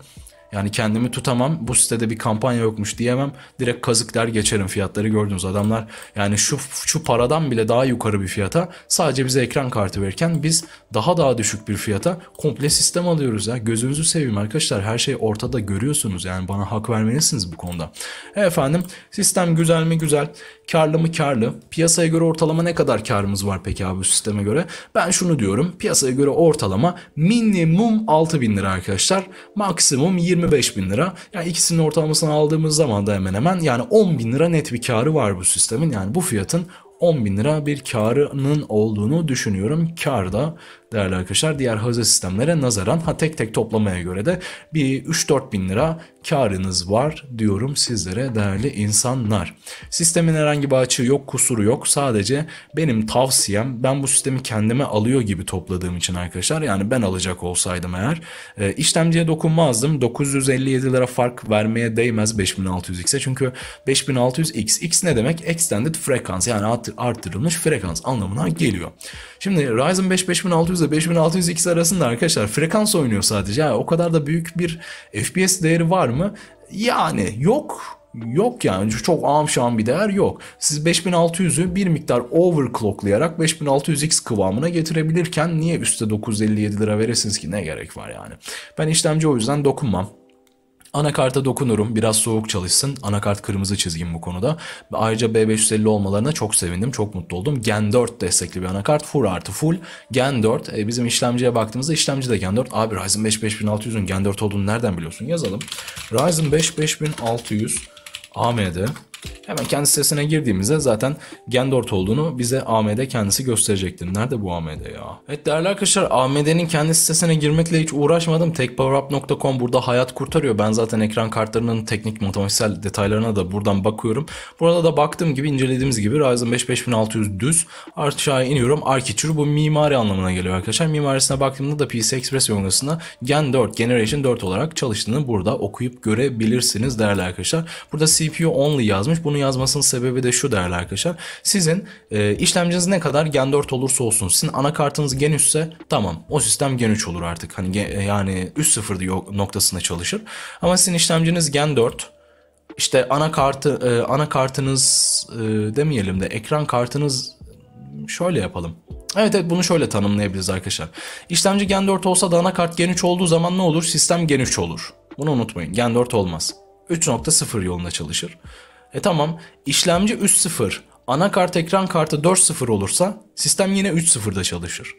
Yani kendimi tutamam. Bu sitede bir kampanya yokmuş diyemem. Direkt kazıklar geçerim fiyatları gördünüz adamlar. Yani şu şu paradan bile daha yukarı bir fiyata sadece bize ekran kartı verirken biz daha daha düşük bir fiyata komple sistem alıyoruz ya. Gözünüzü seveyim arkadaşlar. Her şey ortada görüyorsunuz. Yani bana hak vermelisiniz bu konuda. Efendim sistem güzel mi? Güzel. Karlı mı karlı? Piyasaya göre ortalama ne kadar karımız var peki abi bu sisteme göre? Ben şunu diyorum. Piyasaya göre ortalama minimum 6 bin lira arkadaşlar. Maksimum 25 bin lira. Yani ikisinin ortalamasını aldığımız zaman da hemen hemen yani 10 bin lira net bir karı var bu sistemin. Yani bu fiyatın 10 bin lira bir karının olduğunu düşünüyorum. Kar da değerli arkadaşlar diğer hıza sistemlere nazaran ha tek tek toplamaya göre de bir 3-4 bin lira karınız var diyorum sizlere değerli insanlar. Sistemin herhangi bir açığı yok kusuru yok sadece benim tavsiyem ben bu sistemi kendime alıyor gibi topladığım için arkadaşlar yani ben alacak olsaydım eğer e, işlemciye dokunmazdım 957 lira fark vermeye değmez 5600X'e çünkü 5600X X ne demek extended frekans yani arttırılmış frekans anlamına geliyor. Şimdi Ryzen 5 5600 ile 5600X arasında arkadaşlar frekans oynuyor sadece. Yani o kadar da büyük bir FPS değeri var mı? Yani yok. Yok yani çok amşan bir değer yok. Siz 5600'ü bir miktar overclocklayarak 5600X kıvamına getirebilirken niye üstte 957 lira veresiniz ki ne gerek var yani. Ben işlemci o yüzden dokunmam. Anakarta dokunurum. Biraz soğuk çalışsın. Anakart kırmızı çizgim bu konuda. Ayrıca B550 olmalarına çok sevindim. Çok mutlu oldum. Gen 4 destekli bir anakart. Full artı full. Gen 4. E, bizim işlemciye baktığımızda işlemci de Gen 4. Abi Ryzen 5 5600'ün Gen 4 olduğunu nereden biliyorsun? Yazalım. Ryzen 5 5600 AMD Hemen kendi sitesine girdiğimizde zaten Gendort olduğunu bize AMD kendisi gösterecektir. Nerede bu AMD ya? Evet değerli arkadaşlar AMD'nin kendi sitesine girmekle hiç uğraşmadım. Techpowerup.com burada hayat kurtarıyor. Ben zaten ekran kartlarının teknik matematiksel detaylarına da buradan bakıyorum. Burada da baktığım gibi incelediğimiz gibi Ryzen 5 5600 düz aşağı iniyorum. Architecture bu mimari anlamına geliyor arkadaşlar. Mimarisine baktığımda da PC Express yongasında Gen 4 Generation 4 olarak çalıştığını burada okuyup görebilirsiniz değerli arkadaşlar. Burada CPU only yazmış yazmış. Bunu yazmasının sebebi de şu değerli arkadaşlar. Sizin e, işlemciniz ne kadar Gen 4 olursa olsun. Sizin anakartınız Gen 3 ise tamam o sistem Gen 3 olur artık. Hani gen, e, yani 3.0 noktasında çalışır. Ama sizin işlemciniz Gen 4 işte anakartı e, anakartınız e, demeyelim de ekran kartınız şöyle yapalım. Evet evet bunu şöyle tanımlayabiliriz arkadaşlar. İşlemci Gen 4 olsa da anakart Gen 3 olduğu zaman ne olur? Sistem Gen 3 olur. Bunu unutmayın. Gen 4 olmaz. 3.0 yolunda çalışır. E tamam işlemci 3.0 anakart ekran kartı 4.0 olursa sistem yine 3.0'da çalışır.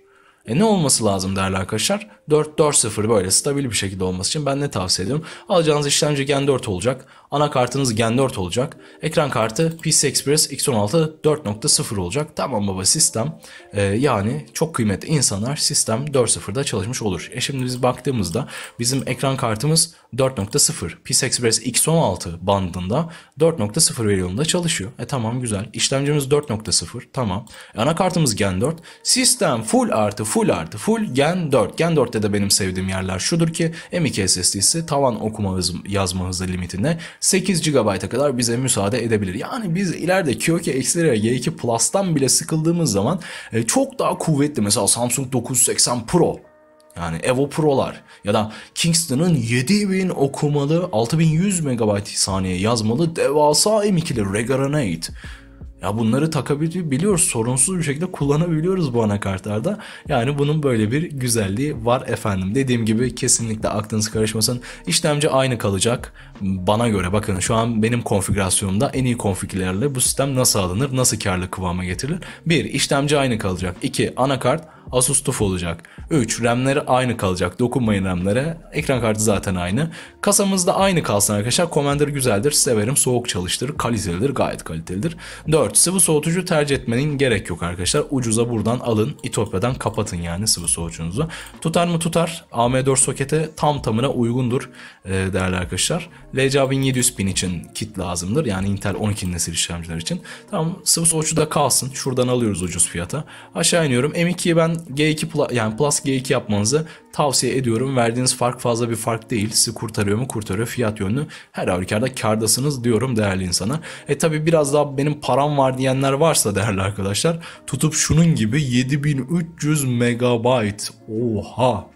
E ne olması lazım değerli arkadaşlar? 4-4-0 böyle stabil bir şekilde olması için ben ne tavsiye ediyorum? Alacağınız işlemci Gen 4 olacak. Anakartınız Gen 4 olacak. Ekran kartı PCI Express X16 4.0 olacak. Tamam baba sistem e, yani çok kıymetli insanlar sistem 4.0'da çalışmış olur. E şimdi biz baktığımızda bizim ekran kartımız 4.0 PIS Express X16 bandında 4.0 veri yolunda çalışıyor. E tamam güzel. İşlemcimiz 4.0 tamam. E, anakartımız Gen 4. Sistem full artı full artı full Gen 4. Gen 4'te de benim sevdiğim yerler şudur ki M.2 SSD'si tavan okuma hızı, yazma hızı limitine 8 GB'a kadar bize müsaade edebilir. Yani biz ileride Kyoki Xperia G2 Plus'tan bile sıkıldığımız zaman e, çok daha kuvvetli mesela Samsung 980 Pro yani Evo Pro'lar ya da Kingston'ın 7000 okumalı 6100 MB saniye yazmalı devasa M2'li Rega Ya bunları takabiliyoruz, sorunsuz bir şekilde kullanabiliyoruz bu anakartlarda. Yani bunun böyle bir güzelliği var efendim. Dediğim gibi kesinlikle aklınız karışmasın. İşlemci aynı kalacak. Bana göre bakın şu an benim konfigürasyonumda en iyi konfigürlerle bu sistem nasıl alınır, nasıl karlı kıvama getirilir? Bir, işlemci aynı kalacak. 2. Anakart Asus TUF olacak. 3. RAM'leri aynı kalacak. Dokunmayın RAM'lere. Ekran kartı zaten aynı. Kasamızda aynı kalsın arkadaşlar. Commander güzeldir. Severim. Soğuk çalıştırır. Kalitelidir. Gayet kalitelidir. 4. Sıvı soğutucu tercih etmenin gerek yok arkadaşlar. Ucuza buradan alın. İtopya'dan kapatın yani sıvı soğutucunuzu. Tutar mı tutar. AM4 sokete tam tamına uygundur e, değerli arkadaşlar. LCA 1700 pin için kit lazımdır. Yani Intel 12 nesil işlemciler için. Tamam sıvı soğutucu da kalsın. Şuradan alıyoruz ucuz fiyata. Aşağı iniyorum. M2'yi ben G2 plus, yani plus G2 yapmanızı tavsiye ediyorum. Verdiğiniz fark fazla bir fark değil. Sizi kurtarıyor mu? Kurtarıyor. Fiyat yönlü her halükarda kardasınız diyorum değerli insanlar. E tabi biraz daha benim param var diyenler varsa değerli arkadaşlar tutup şunun gibi 7300 megabayt. Oha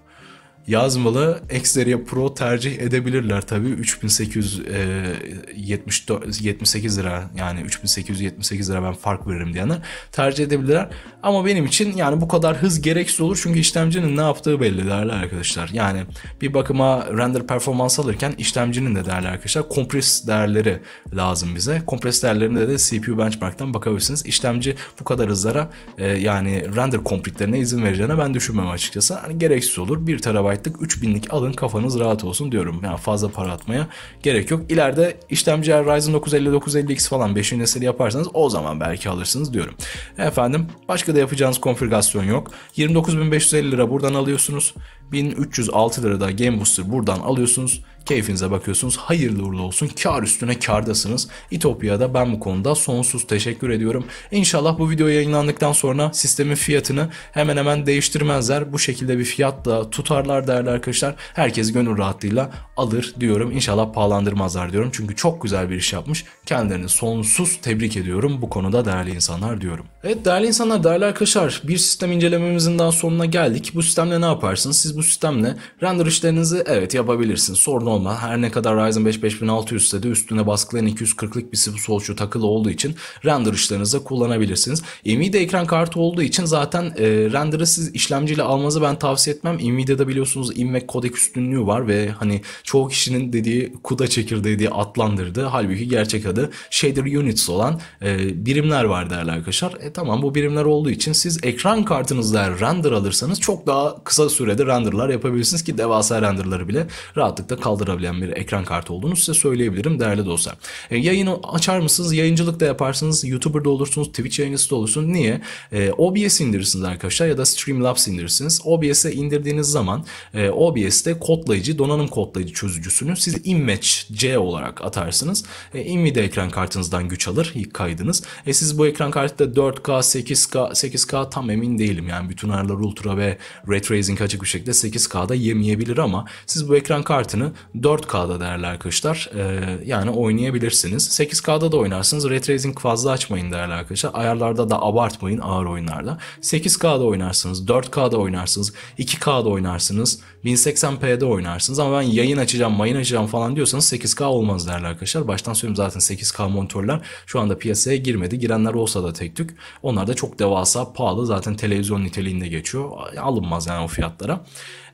yazmalı Xperia Pro tercih edebilirler tabii. 3874 78 e, lira yani 3878 lira ben fark veririm diyenler tercih edebilirler. Ama benim için yani bu kadar hız gereksiz olur çünkü işlemcinin ne yaptığı belli değerli arkadaşlar. Yani bir bakıma render performans alırken işlemcinin de değerli arkadaşlar kompres değerleri lazım bize. Kompres değerlerinde de CPU benchmark'tan bakabilirsiniz. işlemci bu kadar hızlara e, yani render komplitlerine izin vereceğine ben düşünmem açıkçası. Hani gereksiz olur. 1 TB GB'lık 3000'lik alın kafanız rahat olsun diyorum. Yani fazla para atmaya gerek yok. İleride işlemciler Ryzen 9 5950X falan 5. nesil yaparsanız o zaman belki alırsınız diyorum. Efendim başka da yapacağınız konfigürasyon yok. 29550 lira buradan alıyorsunuz. 1306 lira da Game Booster buradan alıyorsunuz. Keyfinize bakıyorsunuz. Hayırlı uğurlu olsun. Kar üstüne kardasınız. İtopya'da ben bu konuda sonsuz teşekkür ediyorum. İnşallah bu video yayınlandıktan sonra sistemin fiyatını hemen hemen değiştirmezler. Bu şekilde bir fiyatla tutarlar değerli arkadaşlar. Herkes gönül rahatlığıyla alır diyorum. İnşallah pahalandırmazlar diyorum. Çünkü çok güzel bir iş yapmış. Kendilerini sonsuz tebrik ediyorum. Bu konuda değerli insanlar diyorum. Evet değerli insanlar, değerli arkadaşlar bir sistem incelememizin daha sonuna geldik. Bu sistemle ne yaparsınız? Siz bu sistemle render işlerinizi evet yapabilirsiniz. Sorun olma. Her ne kadar Ryzen 5 5600 ise de üstüne baskılayan 240'lık bir CPU solçu takılı olduğu için render işlerinizde kullanabilirsiniz. Nvidia ekran kartı olduğu için zaten e, render'ı siz işlemciyle almanızı ben tavsiye etmem. Nvidia'da biliyorsunuz InVec kodek üstünlüğü var ve hani çoğu kişinin dediği CUDA çekirdeği diye adlandırdı. Halbuki gerçek adı shader units olan e, birimler var değerli arkadaşlar. E tamam bu birimler olduğu için siz ekran kartınızda render alırsanız çok daha kısa sürede renderlar yapabilirsiniz ki devasa renderları bile rahatlıkla kaldırabilirsiniz kaldırabilen bir ekran kartı olduğunu size söyleyebilirim değerli dostlar. E, yayını açar mısınız? Yayıncılık da yaparsınız. YouTuber da olursunuz. Twitch yayıncısı da olursunuz. Niye? E, OBS indirirsiniz arkadaşlar ya da Streamlabs indirirsiniz. OBS'e indirdiğiniz zaman e, OBS'te kodlayıcı, donanım kodlayıcı çözücüsünü siz InMatch C olarak atarsınız. E, Nvidia ekran kartınızdan güç alır ilk kaydınız. E, siz bu ekran kartı da 4K, 8K, 8K tam emin değilim yani bütün ayarlar Ultra ve Ray Tracing açık bir şekilde 8K'da yemeyebilir ama siz bu ekran kartını 4K'da değerli arkadaşlar. E, yani oynayabilirsiniz. 8K'da da oynarsınız. Ray Tracing fazla açmayın değerli arkadaşlar. Ayarlarda da abartmayın ağır oyunlarda. 8K'da oynarsınız. 4K'da oynarsınız. 2K'da oynarsınız. 1080p'de oynarsınız. Ama ben yayın açacağım, mayın açacağım falan diyorsanız 8K olmaz değerli arkadaşlar. Baştan söyleyeyim zaten 8K monitörler şu anda piyasaya girmedi. Girenler olsa da tek tük. Onlar da çok devasa pahalı. Zaten televizyon niteliğinde geçiyor. Alınmaz yani o fiyatlara.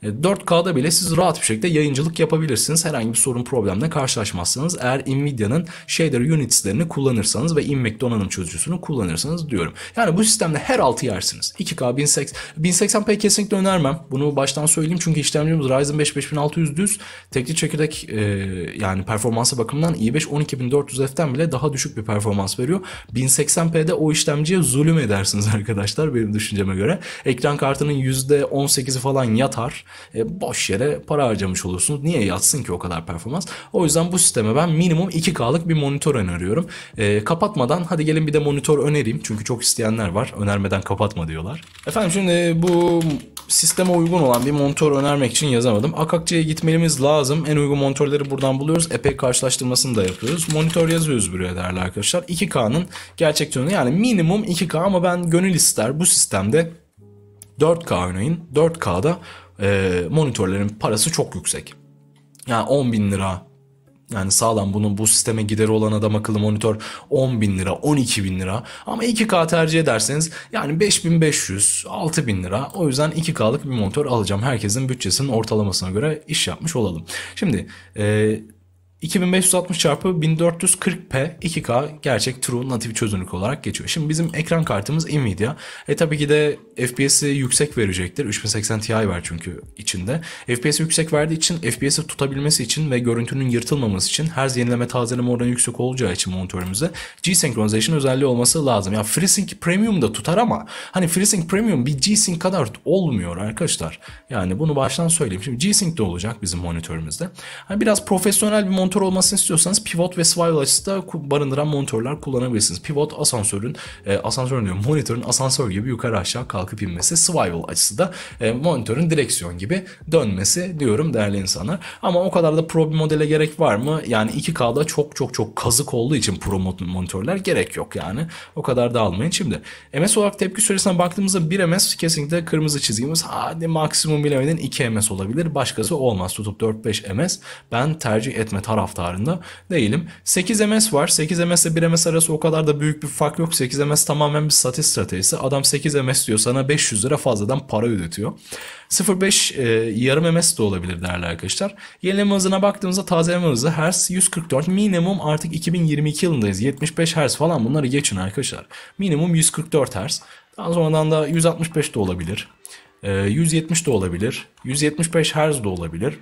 4K'da e, bile siz rahat bir şekilde yayıncılık yapabilirsiniz. Herhangi bir sorun problemle karşılaşmazsanız eğer Nvidia'nın shader unitslerini kullanırsanız ve InMac donanım çözücüsünü kullanırsanız diyorum. Yani bu sistemde her altı yersiniz. 2K 1080, 1080p kesinlikle önermem. Bunu baştan söyleyeyim çünkü işlemcimiz Ryzen 5 5600 düz. Tekli çekirdek e, yani performansa bakımından i5 12400F'ten bile daha düşük bir performans veriyor. 1080p'de o işlemciye zulüm edersiniz arkadaşlar benim düşünceme göre. Ekran kartının %18'i falan yatar. E, boş yere para harcamış olursunuz. Niye yatsın ki o kadar performans? O yüzden bu sisteme ben minimum 2K'lık bir monitör öneriyorum. E, kapatmadan hadi gelin bir de monitör önereyim. Çünkü çok isteyenler var. Önermeden kapatma diyorlar. Efendim şimdi e, bu sisteme uygun olan bir monitör önermek için yazamadım. Akakçı'ya gitmemiz lazım. En uygun monitörleri buradan buluyoruz. Epek karşılaştırmasını da yapıyoruz. Monitör yazıyoruz buraya değerli arkadaşlar. 2K'nın gerçek türünü yani minimum 2K ama ben gönül ister bu sistemde 4K oynayın. 4K'da e, monitörlerin parası çok yüksek. Yani 10 bin lira yani sağlam bunun bu sisteme gider olan adam akıllı monitör 10 bin lira 12 bin lira ama 2K tercih ederseniz yani 5500 6000 lira o yüzden 2K'lık bir monitör alacağım herkesin bütçesinin ortalamasına göre iş yapmış olalım. Şimdi e, 2560 çarpı 1440 p 2K gerçek True natif çözünürlük olarak geçiyor. Şimdi bizim ekran kartımız Nvidia. E tabii ki de FPS'i yüksek verecektir. 3080 Ti var çünkü içinde. FPS yüksek verdiği için FPS'i tutabilmesi için ve görüntünün yırtılmaması için her yenileme tazeleme oranı yüksek olacağı için monitörümüzde G-Synchronization özelliği olması lazım. Ya yani FreeSync Premium da tutar ama hani FreeSync Premium bir G-Sync kadar olmuyor arkadaşlar. Yani bunu baştan söyleyeyim. Şimdi G-Sync de olacak bizim monitörümüzde. Hani biraz profesyonel bir monitör monitör olmasını istiyorsanız pivot ve swivel açısı da barındıran monitörler kullanabilirsiniz. Pivot asansörün, e, asansör diyorum monitörün asansör gibi yukarı aşağı kalkıp inmesi. Swivel açısı da e, monitörün direksiyon gibi dönmesi diyorum değerli insanlar. Ama o kadar da pro bir modele gerek var mı? Yani 2K'da çok çok çok kazık olduğu için pro monitörler gerek yok yani. O kadar da almayın. Şimdi MS olarak tepki süresine baktığımızda 1 MS kesinlikle kırmızı çizgimiz. Hadi maksimum bilemedin 2 MS olabilir. Başkası olmaz. Tutup 4-5 MS ben tercih etme taraf taraftarında değilim. 8 MS var. 8 MS ile 1 MS arası o kadar da büyük bir fark yok. 8 MS tamamen bir satış stratejisi. Adam 8 MS diyor sana 500 lira fazladan para ödetiyor. 0.5 e, yarım MS de olabilir değerli arkadaşlar. Yenileme hızına baktığımızda tazeleme hızı Hz 144 minimum artık 2022 yılındayız. 75 Hz falan bunları geçin arkadaşlar. Minimum 144 Hz. Daha sonradan da 165 de olabilir. 170 e, de olabilir. 175 Hz de olabilir.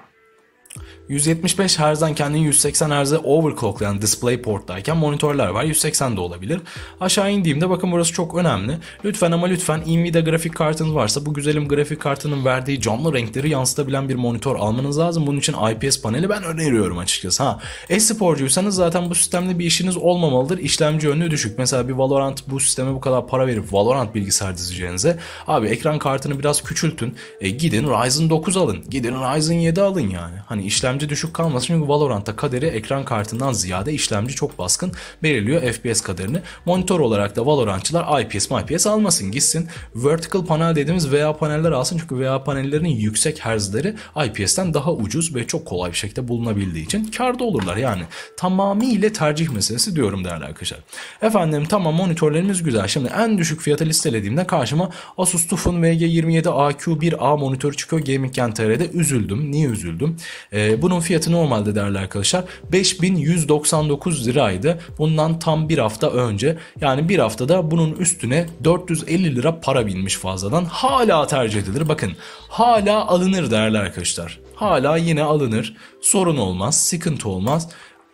175 Hz'dan kendini 180 Hz'e overclocklayan DisplayPort'tayken monitörler var. 180 de olabilir. Aşağı indiğimde bakın burası çok önemli. Lütfen ama lütfen Nvidia grafik kartınız varsa bu güzelim grafik kartının verdiği canlı renkleri yansıtabilen bir monitör almanız lazım. Bunun için IPS paneli ben öneriyorum açıkçası. Ha, e-sporcuysanız zaten bu sistemde bir işiniz olmamalıdır. İşlemci yönlü düşük. Mesela bir Valorant bu sisteme bu kadar para verip Valorant bilgisayar dizeceğinize abi ekran kartını biraz küçültün. E, gidin Ryzen 9 alın. Gidin Ryzen 7 alın yani. Hani işlemci işlemci düşük kalmasın çünkü Valorant'ta kaderi ekran kartından ziyade işlemci çok baskın belirliyor FPS kaderini. Monitör olarak da Valorantçılar IPS IPS almasın gitsin. Vertical panel dediğimiz VA paneller alsın çünkü VA panellerinin yüksek herzleri IPS'ten daha ucuz ve çok kolay bir şekilde bulunabildiği için karda olurlar yani. Tamamıyla tercih meselesi diyorum değerli arkadaşlar. Efendim tamam monitörlerimiz güzel. Şimdi en düşük fiyata listelediğimde karşıma Asus TUF'un VG27 AQ1A monitörü çıkıyor Gaming Gen TR'de. Üzüldüm. Niye üzüldüm? Ee, bunu bunun fiyatı normalde değerli arkadaşlar 5199 liraydı. Bundan tam bir hafta önce yani bir haftada bunun üstüne 450 lira para binmiş fazladan hala tercih edilir. Bakın hala alınır değerli arkadaşlar. Hala yine alınır. Sorun olmaz, sıkıntı olmaz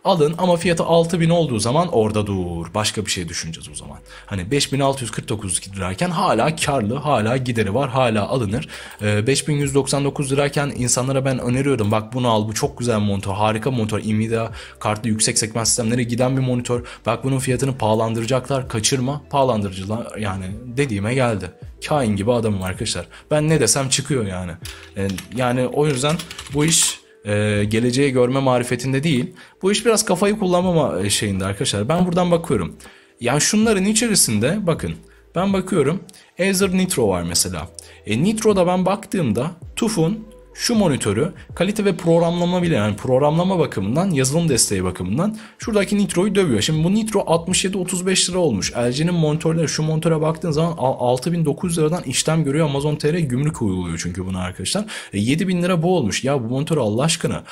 alın ama fiyatı 6000 olduğu zaman orada dur. Başka bir şey düşüneceğiz o zaman. Hani 5649 lirayken hala karlı, hala gideri var, hala alınır. E, ee, 5199 lirayken insanlara ben öneriyorum. Bak bunu al bu çok güzel monitör, harika monitör. Nvidia kartlı yüksek segment sistemlere giden bir monitör. Bak bunun fiyatını pahalandıracaklar. Kaçırma. Pahalandırıcılar yani dediğime geldi. Kain gibi adamım arkadaşlar. Ben ne desem çıkıyor yani. E, yani o yüzden bu iş e, geleceği görme marifetinde değil. Bu iş biraz kafayı kullanmama e, şeyinde arkadaşlar. Ben buradan bakıyorum. Yani şunların içerisinde bakın ben bakıyorum Azure Nitro var mesela. E, Nitro'da ben baktığımda TUF'un şu monitörü kalite ve programlama bile yani programlama bakımından yazılım desteği bakımından şuradaki Nitro'yu dövüyor. Şimdi bu Nitro 67-35 lira olmuş. LG'nin monitörleri şu monitöre baktığın zaman 6900 liradan işlem görüyor Amazon TR gümrük uyguluyor çünkü bunu arkadaşlar. E, 7000 lira bu olmuş. Ya bu monitör Allah aşkına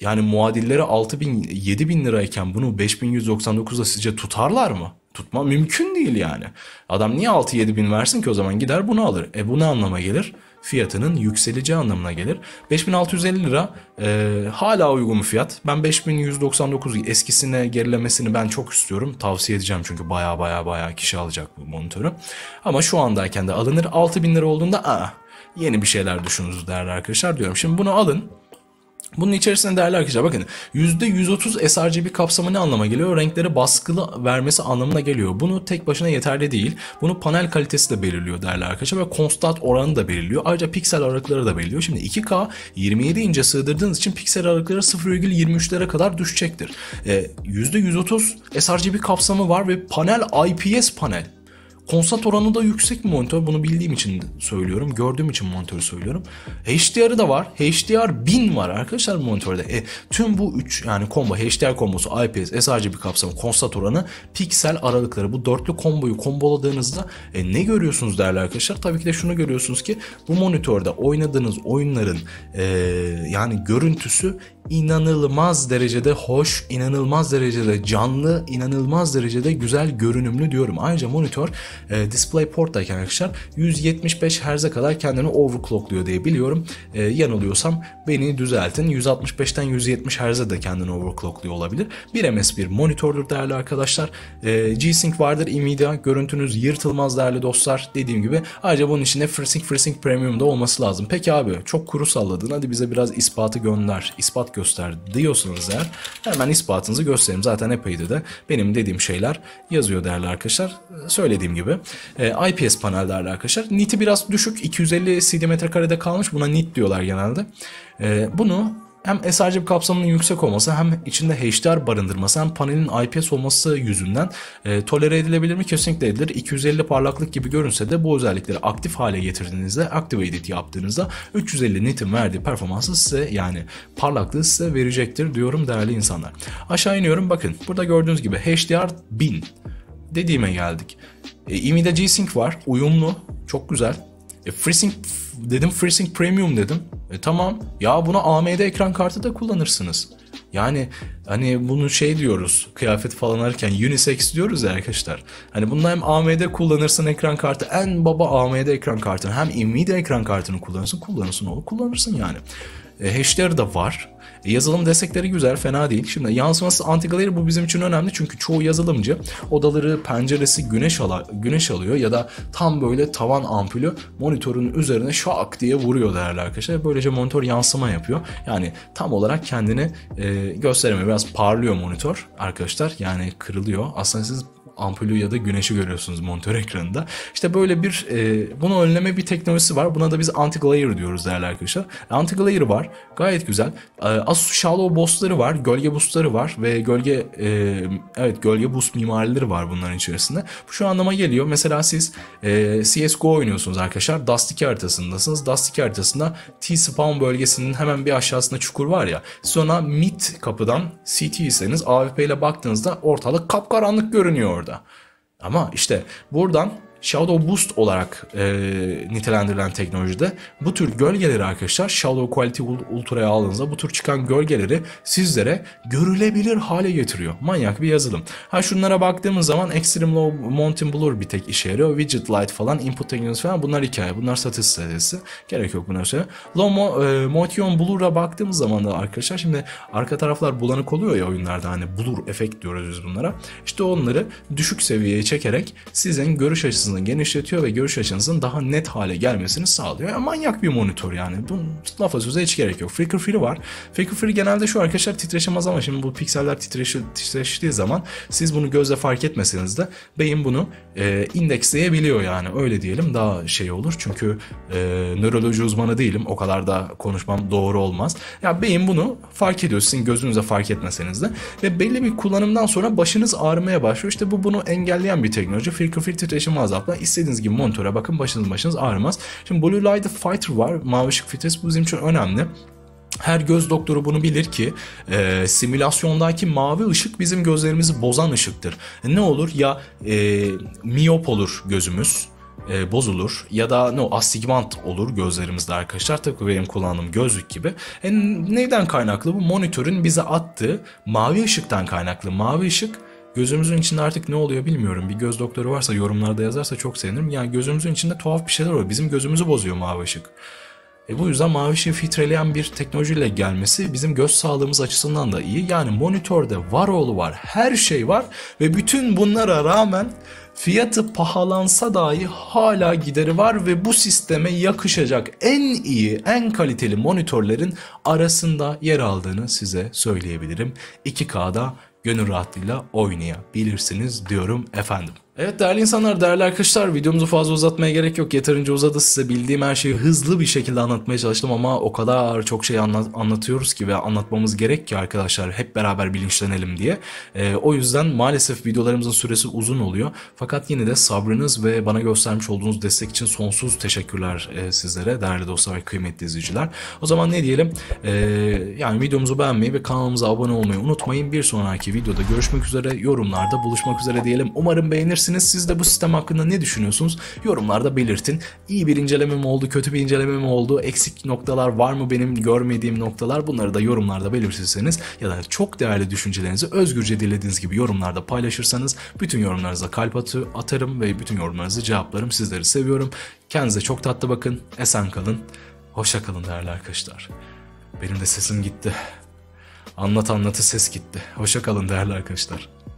yani muadilleri 6000 7000 lirayken bunu 5199'da sizce tutarlar mı? Tutma mümkün değil yani. Adam niye 6-7 versin ki o zaman gider bunu alır. E bu ne anlama gelir? fiyatının yükseleceği anlamına gelir. 5650 lira e, hala uygun bir fiyat. Ben 5199 eskisine gerilemesini ben çok istiyorum. Tavsiye edeceğim çünkü baya baya baya kişi alacak bu monitörü. Ama şu andayken de alınır. 6000 lira olduğunda aa, yeni bir şeyler düşününüz değerli arkadaşlar diyorum. Şimdi bunu alın. Bunun içerisinde değerli arkadaşlar bakın %130 sRGB kapsamı ne anlama geliyor? Renklere baskılı vermesi anlamına geliyor. Bunu tek başına yeterli değil. Bunu panel kalitesi de belirliyor değerli arkadaşlar ve konstant oranı da belirliyor. Ayrıca piksel aralıkları da belirliyor. Şimdi 2K 27 ince sığdırdığınız için piksel aralıkları 0,23'lere kadar düşecektir. E, %130 sRGB kapsamı var ve panel IPS panel. Konsat oranı da yüksek bir monitör. Bunu bildiğim için söylüyorum. Gördüğüm için monitörü söylüyorum. HDR'ı da var. HDR 1000 var arkadaşlar monitörde. E, tüm bu 3 yani combo HDR kombosu, IPS, sRGB kapsamı, konstat oranı, piksel aralıkları bu dörtlü komboyu komboladığınızda e, ne görüyorsunuz değerli arkadaşlar? Tabii ki de şunu görüyorsunuz ki bu monitörde oynadığınız oyunların e, yani görüntüsü inanılmaz derecede hoş, inanılmaz derecede canlı, inanılmaz derecede güzel görünümlü diyorum. Ayrıca monitör e, DisplayPort'tayken arkadaşlar 175 Hz'e kadar kendini overclockluyor diye biliyorum. E, yanılıyorsam beni düzeltin. 165'ten 170 Hz'e de kendini overclockluyor olabilir. 1 ms bir monitördür değerli arkadaşlar. E, G-Sync vardır Nvidia. Görüntünüz yırtılmaz değerli dostlar. Dediğim gibi ayrıca bunun içinde FreeSync FreeSync Premium Premium'da olması lazım. Peki abi çok kuru salladın. Hadi bize biraz ispatı gönder, ispat göster diyorsanız eğer hemen ispatınızı göstereyim. Zaten epeydi de benim dediğim şeyler yazıyor değerli arkadaşlar. E, söylediğim gibi gibi. E, IPS panellerle arkadaşlar. NIT'i biraz düşük. 250 CD metrekarede kalmış. Buna NIT diyorlar genelde. E, bunu hem sRGB kapsamının yüksek olması hem içinde HDR barındırması hem panelin IPS olması yüzünden e, tolere edilebilir mi? Kesinlikle edilir. 250 parlaklık gibi görünse de bu özellikleri aktif hale getirdiğinizde, activated yaptığınızda 350 nitin verdiği performansı size yani parlaklığı size verecektir diyorum değerli insanlar. Aşağı iniyorum bakın burada gördüğünüz gibi HDR 1000 dediğime geldik. E, IMI'de G-Sync var. Uyumlu. Çok güzel. E, FreeSync dedim FreeSync Premium dedim. E, tamam ya buna AMD ekran kartı da kullanırsınız. Yani hani bunu şey diyoruz kıyafet falan alırken unisex diyoruz ya arkadaşlar. Hani bunda hem AMD kullanırsın ekran kartı en baba AMD ekran kartını hem Nvidia ekran kartını kullanırsın kullanırsın onu kullanırsın yani. E, HDR da var e, yazılım destekleri güzel, fena değil. Şimdi yansıması anti-glare bu bizim için önemli çünkü çoğu yazılımcı odaları penceresi güneş, ala, güneş alıyor ya da tam böyle tavan ampulü monitörün üzerine şak diye vuruyor değerli arkadaşlar. Böylece monitör yansıma yapıyor. Yani tam olarak kendini e, gösteremiyor. Biraz parlıyor monitör arkadaşlar. Yani kırılıyor. Aslında siz ampulü ya da güneşi görüyorsunuz monitör ekranında. İşte böyle bir e, bunu önleme bir teknolojisi var. Buna da biz anti-glare diyoruz değerli arkadaşlar. Anti-glare var. Gayet güzel. E, Asus Shallow boostları var. Gölge boostları var ve gölge e, evet gölge boost mimarileri var bunların içerisinde. Bu şu anlama geliyor. Mesela siz e, CSGO oynuyorsunuz arkadaşlar. Dust 2 haritasındasınız. Dust 2 haritasında T-spawn bölgesinin hemen bir aşağısında çukur var ya. Sonra mid kapıdan CT iseniz AWP ile baktığınızda ortalık kapkaranlık görünüyor orada. Ama işte buradan Shadow Boost olarak e, nitelendirilen teknolojide bu tür gölgeleri arkadaşlar Shadow Quality Ultra'ya aldığınızda bu tür çıkan gölgeleri sizlere görülebilir hale getiriyor. Manyak bir yazılım. Ha şunlara baktığımız zaman Extreme Low Mountain Blur bir tek işe yarıyor. Widget Light falan, Input Technology falan bunlar hikaye. Bunlar satış stratejisi. Gerek yok bunlar şey. Low Mo e, Motion Blur'a baktığımız zaman da arkadaşlar şimdi arka taraflar bulanık oluyor ya oyunlarda hani blur efekt diyoruz biz bunlara. İşte onları düşük seviyeye çekerek sizin görüş açısını açınızı genişletiyor ve görüş açınızın daha net hale gelmesini sağlıyor. Yani manyak bir monitör yani. Bunun lafa söze hiç gerek yok. Flicker Free var. Flicker Free genelde şu arkadaşlar titreşemez ama şimdi bu pikseller titreşi, titreştiği zaman siz bunu gözle fark etmeseniz de beyin bunu e, indeksleyebiliyor yani. Öyle diyelim daha şey olur. Çünkü e, nöroloji uzmanı değilim. O kadar da konuşmam doğru olmaz. Ya beyin bunu fark ediyor. Sizin gözünüze fark etmeseniz de. Ve belli bir kullanımdan sonra başınız ağrımaya başlıyor. İşte bu bunu engelleyen bir teknoloji. Flicker Free titreşimi azaltmak kulakla istediğiniz gibi monitöre bakın başınız başınız ağrımaz. Şimdi Blue Light Fighter var. Mavi ışık filtresi bu bizim için önemli. Her göz doktoru bunu bilir ki e, simülasyondaki mavi ışık bizim gözlerimizi bozan ışıktır. Ne olur ya e, miyop olur gözümüz e, bozulur ya da ne o astigmat olur gözlerimizde arkadaşlar tabii benim kullandığım gözlük gibi. E, neyden kaynaklı bu? Monitörün bize attığı mavi ışıktan kaynaklı. Mavi ışık Gözümüzün içinde artık ne oluyor bilmiyorum. Bir göz doktoru varsa yorumlarda yazarsa çok sevinirim. Yani gözümüzün içinde tuhaf bir şeyler var. Bizim gözümüzü bozuyor mavi ışık. E bu yüzden mavi ışığı filtreleyen bir teknolojiyle gelmesi bizim göz sağlığımız açısından da iyi. Yani monitörde var oğlu var, her şey var ve bütün bunlara rağmen fiyatı pahalansa dahi hala gideri var ve bu sisteme yakışacak en iyi, en kaliteli monitörlerin arasında yer aldığını size söyleyebilirim. 2K'da gönül rahatlığıyla oynayabilirsiniz diyorum efendim. Evet değerli insanlar, değerli arkadaşlar videomuzu fazla uzatmaya gerek yok. Yeterince uzadı size bildiğim her şeyi hızlı bir şekilde anlatmaya çalıştım ama o kadar çok şey anla anlatıyoruz ki ve anlatmamız gerek ki arkadaşlar hep beraber bilinçlenelim diye. Ee, o yüzden maalesef videolarımızın süresi uzun oluyor. Fakat yine de sabrınız ve bana göstermiş olduğunuz destek için sonsuz teşekkürler e, sizlere değerli dostlar ve kıymetli izleyiciler. O zaman ne diyelim? Ee, yani videomuzu beğenmeyi ve kanalımıza abone olmayı unutmayın. Bir sonraki videoda görüşmek üzere, yorumlarda buluşmak üzere diyelim. Umarım beğenirsiniz dinlemişsiniz. Siz de bu sistem hakkında ne düşünüyorsunuz? Yorumlarda belirtin. İyi bir inceleme mi oldu, kötü bir inceleme mi oldu, eksik noktalar var mı benim görmediğim noktalar bunları da yorumlarda belirtirseniz ya da çok değerli düşüncelerinizi özgürce dilediğiniz gibi yorumlarda paylaşırsanız bütün yorumlarınıza kalp atı, atarım ve bütün yorumlarınızı cevaplarım. Sizleri seviyorum. Kendinize çok tatlı bakın. Esen kalın. Hoşça kalın değerli arkadaşlar. Benim de sesim gitti. Anlat anlatı ses gitti. Hoşça kalın değerli arkadaşlar.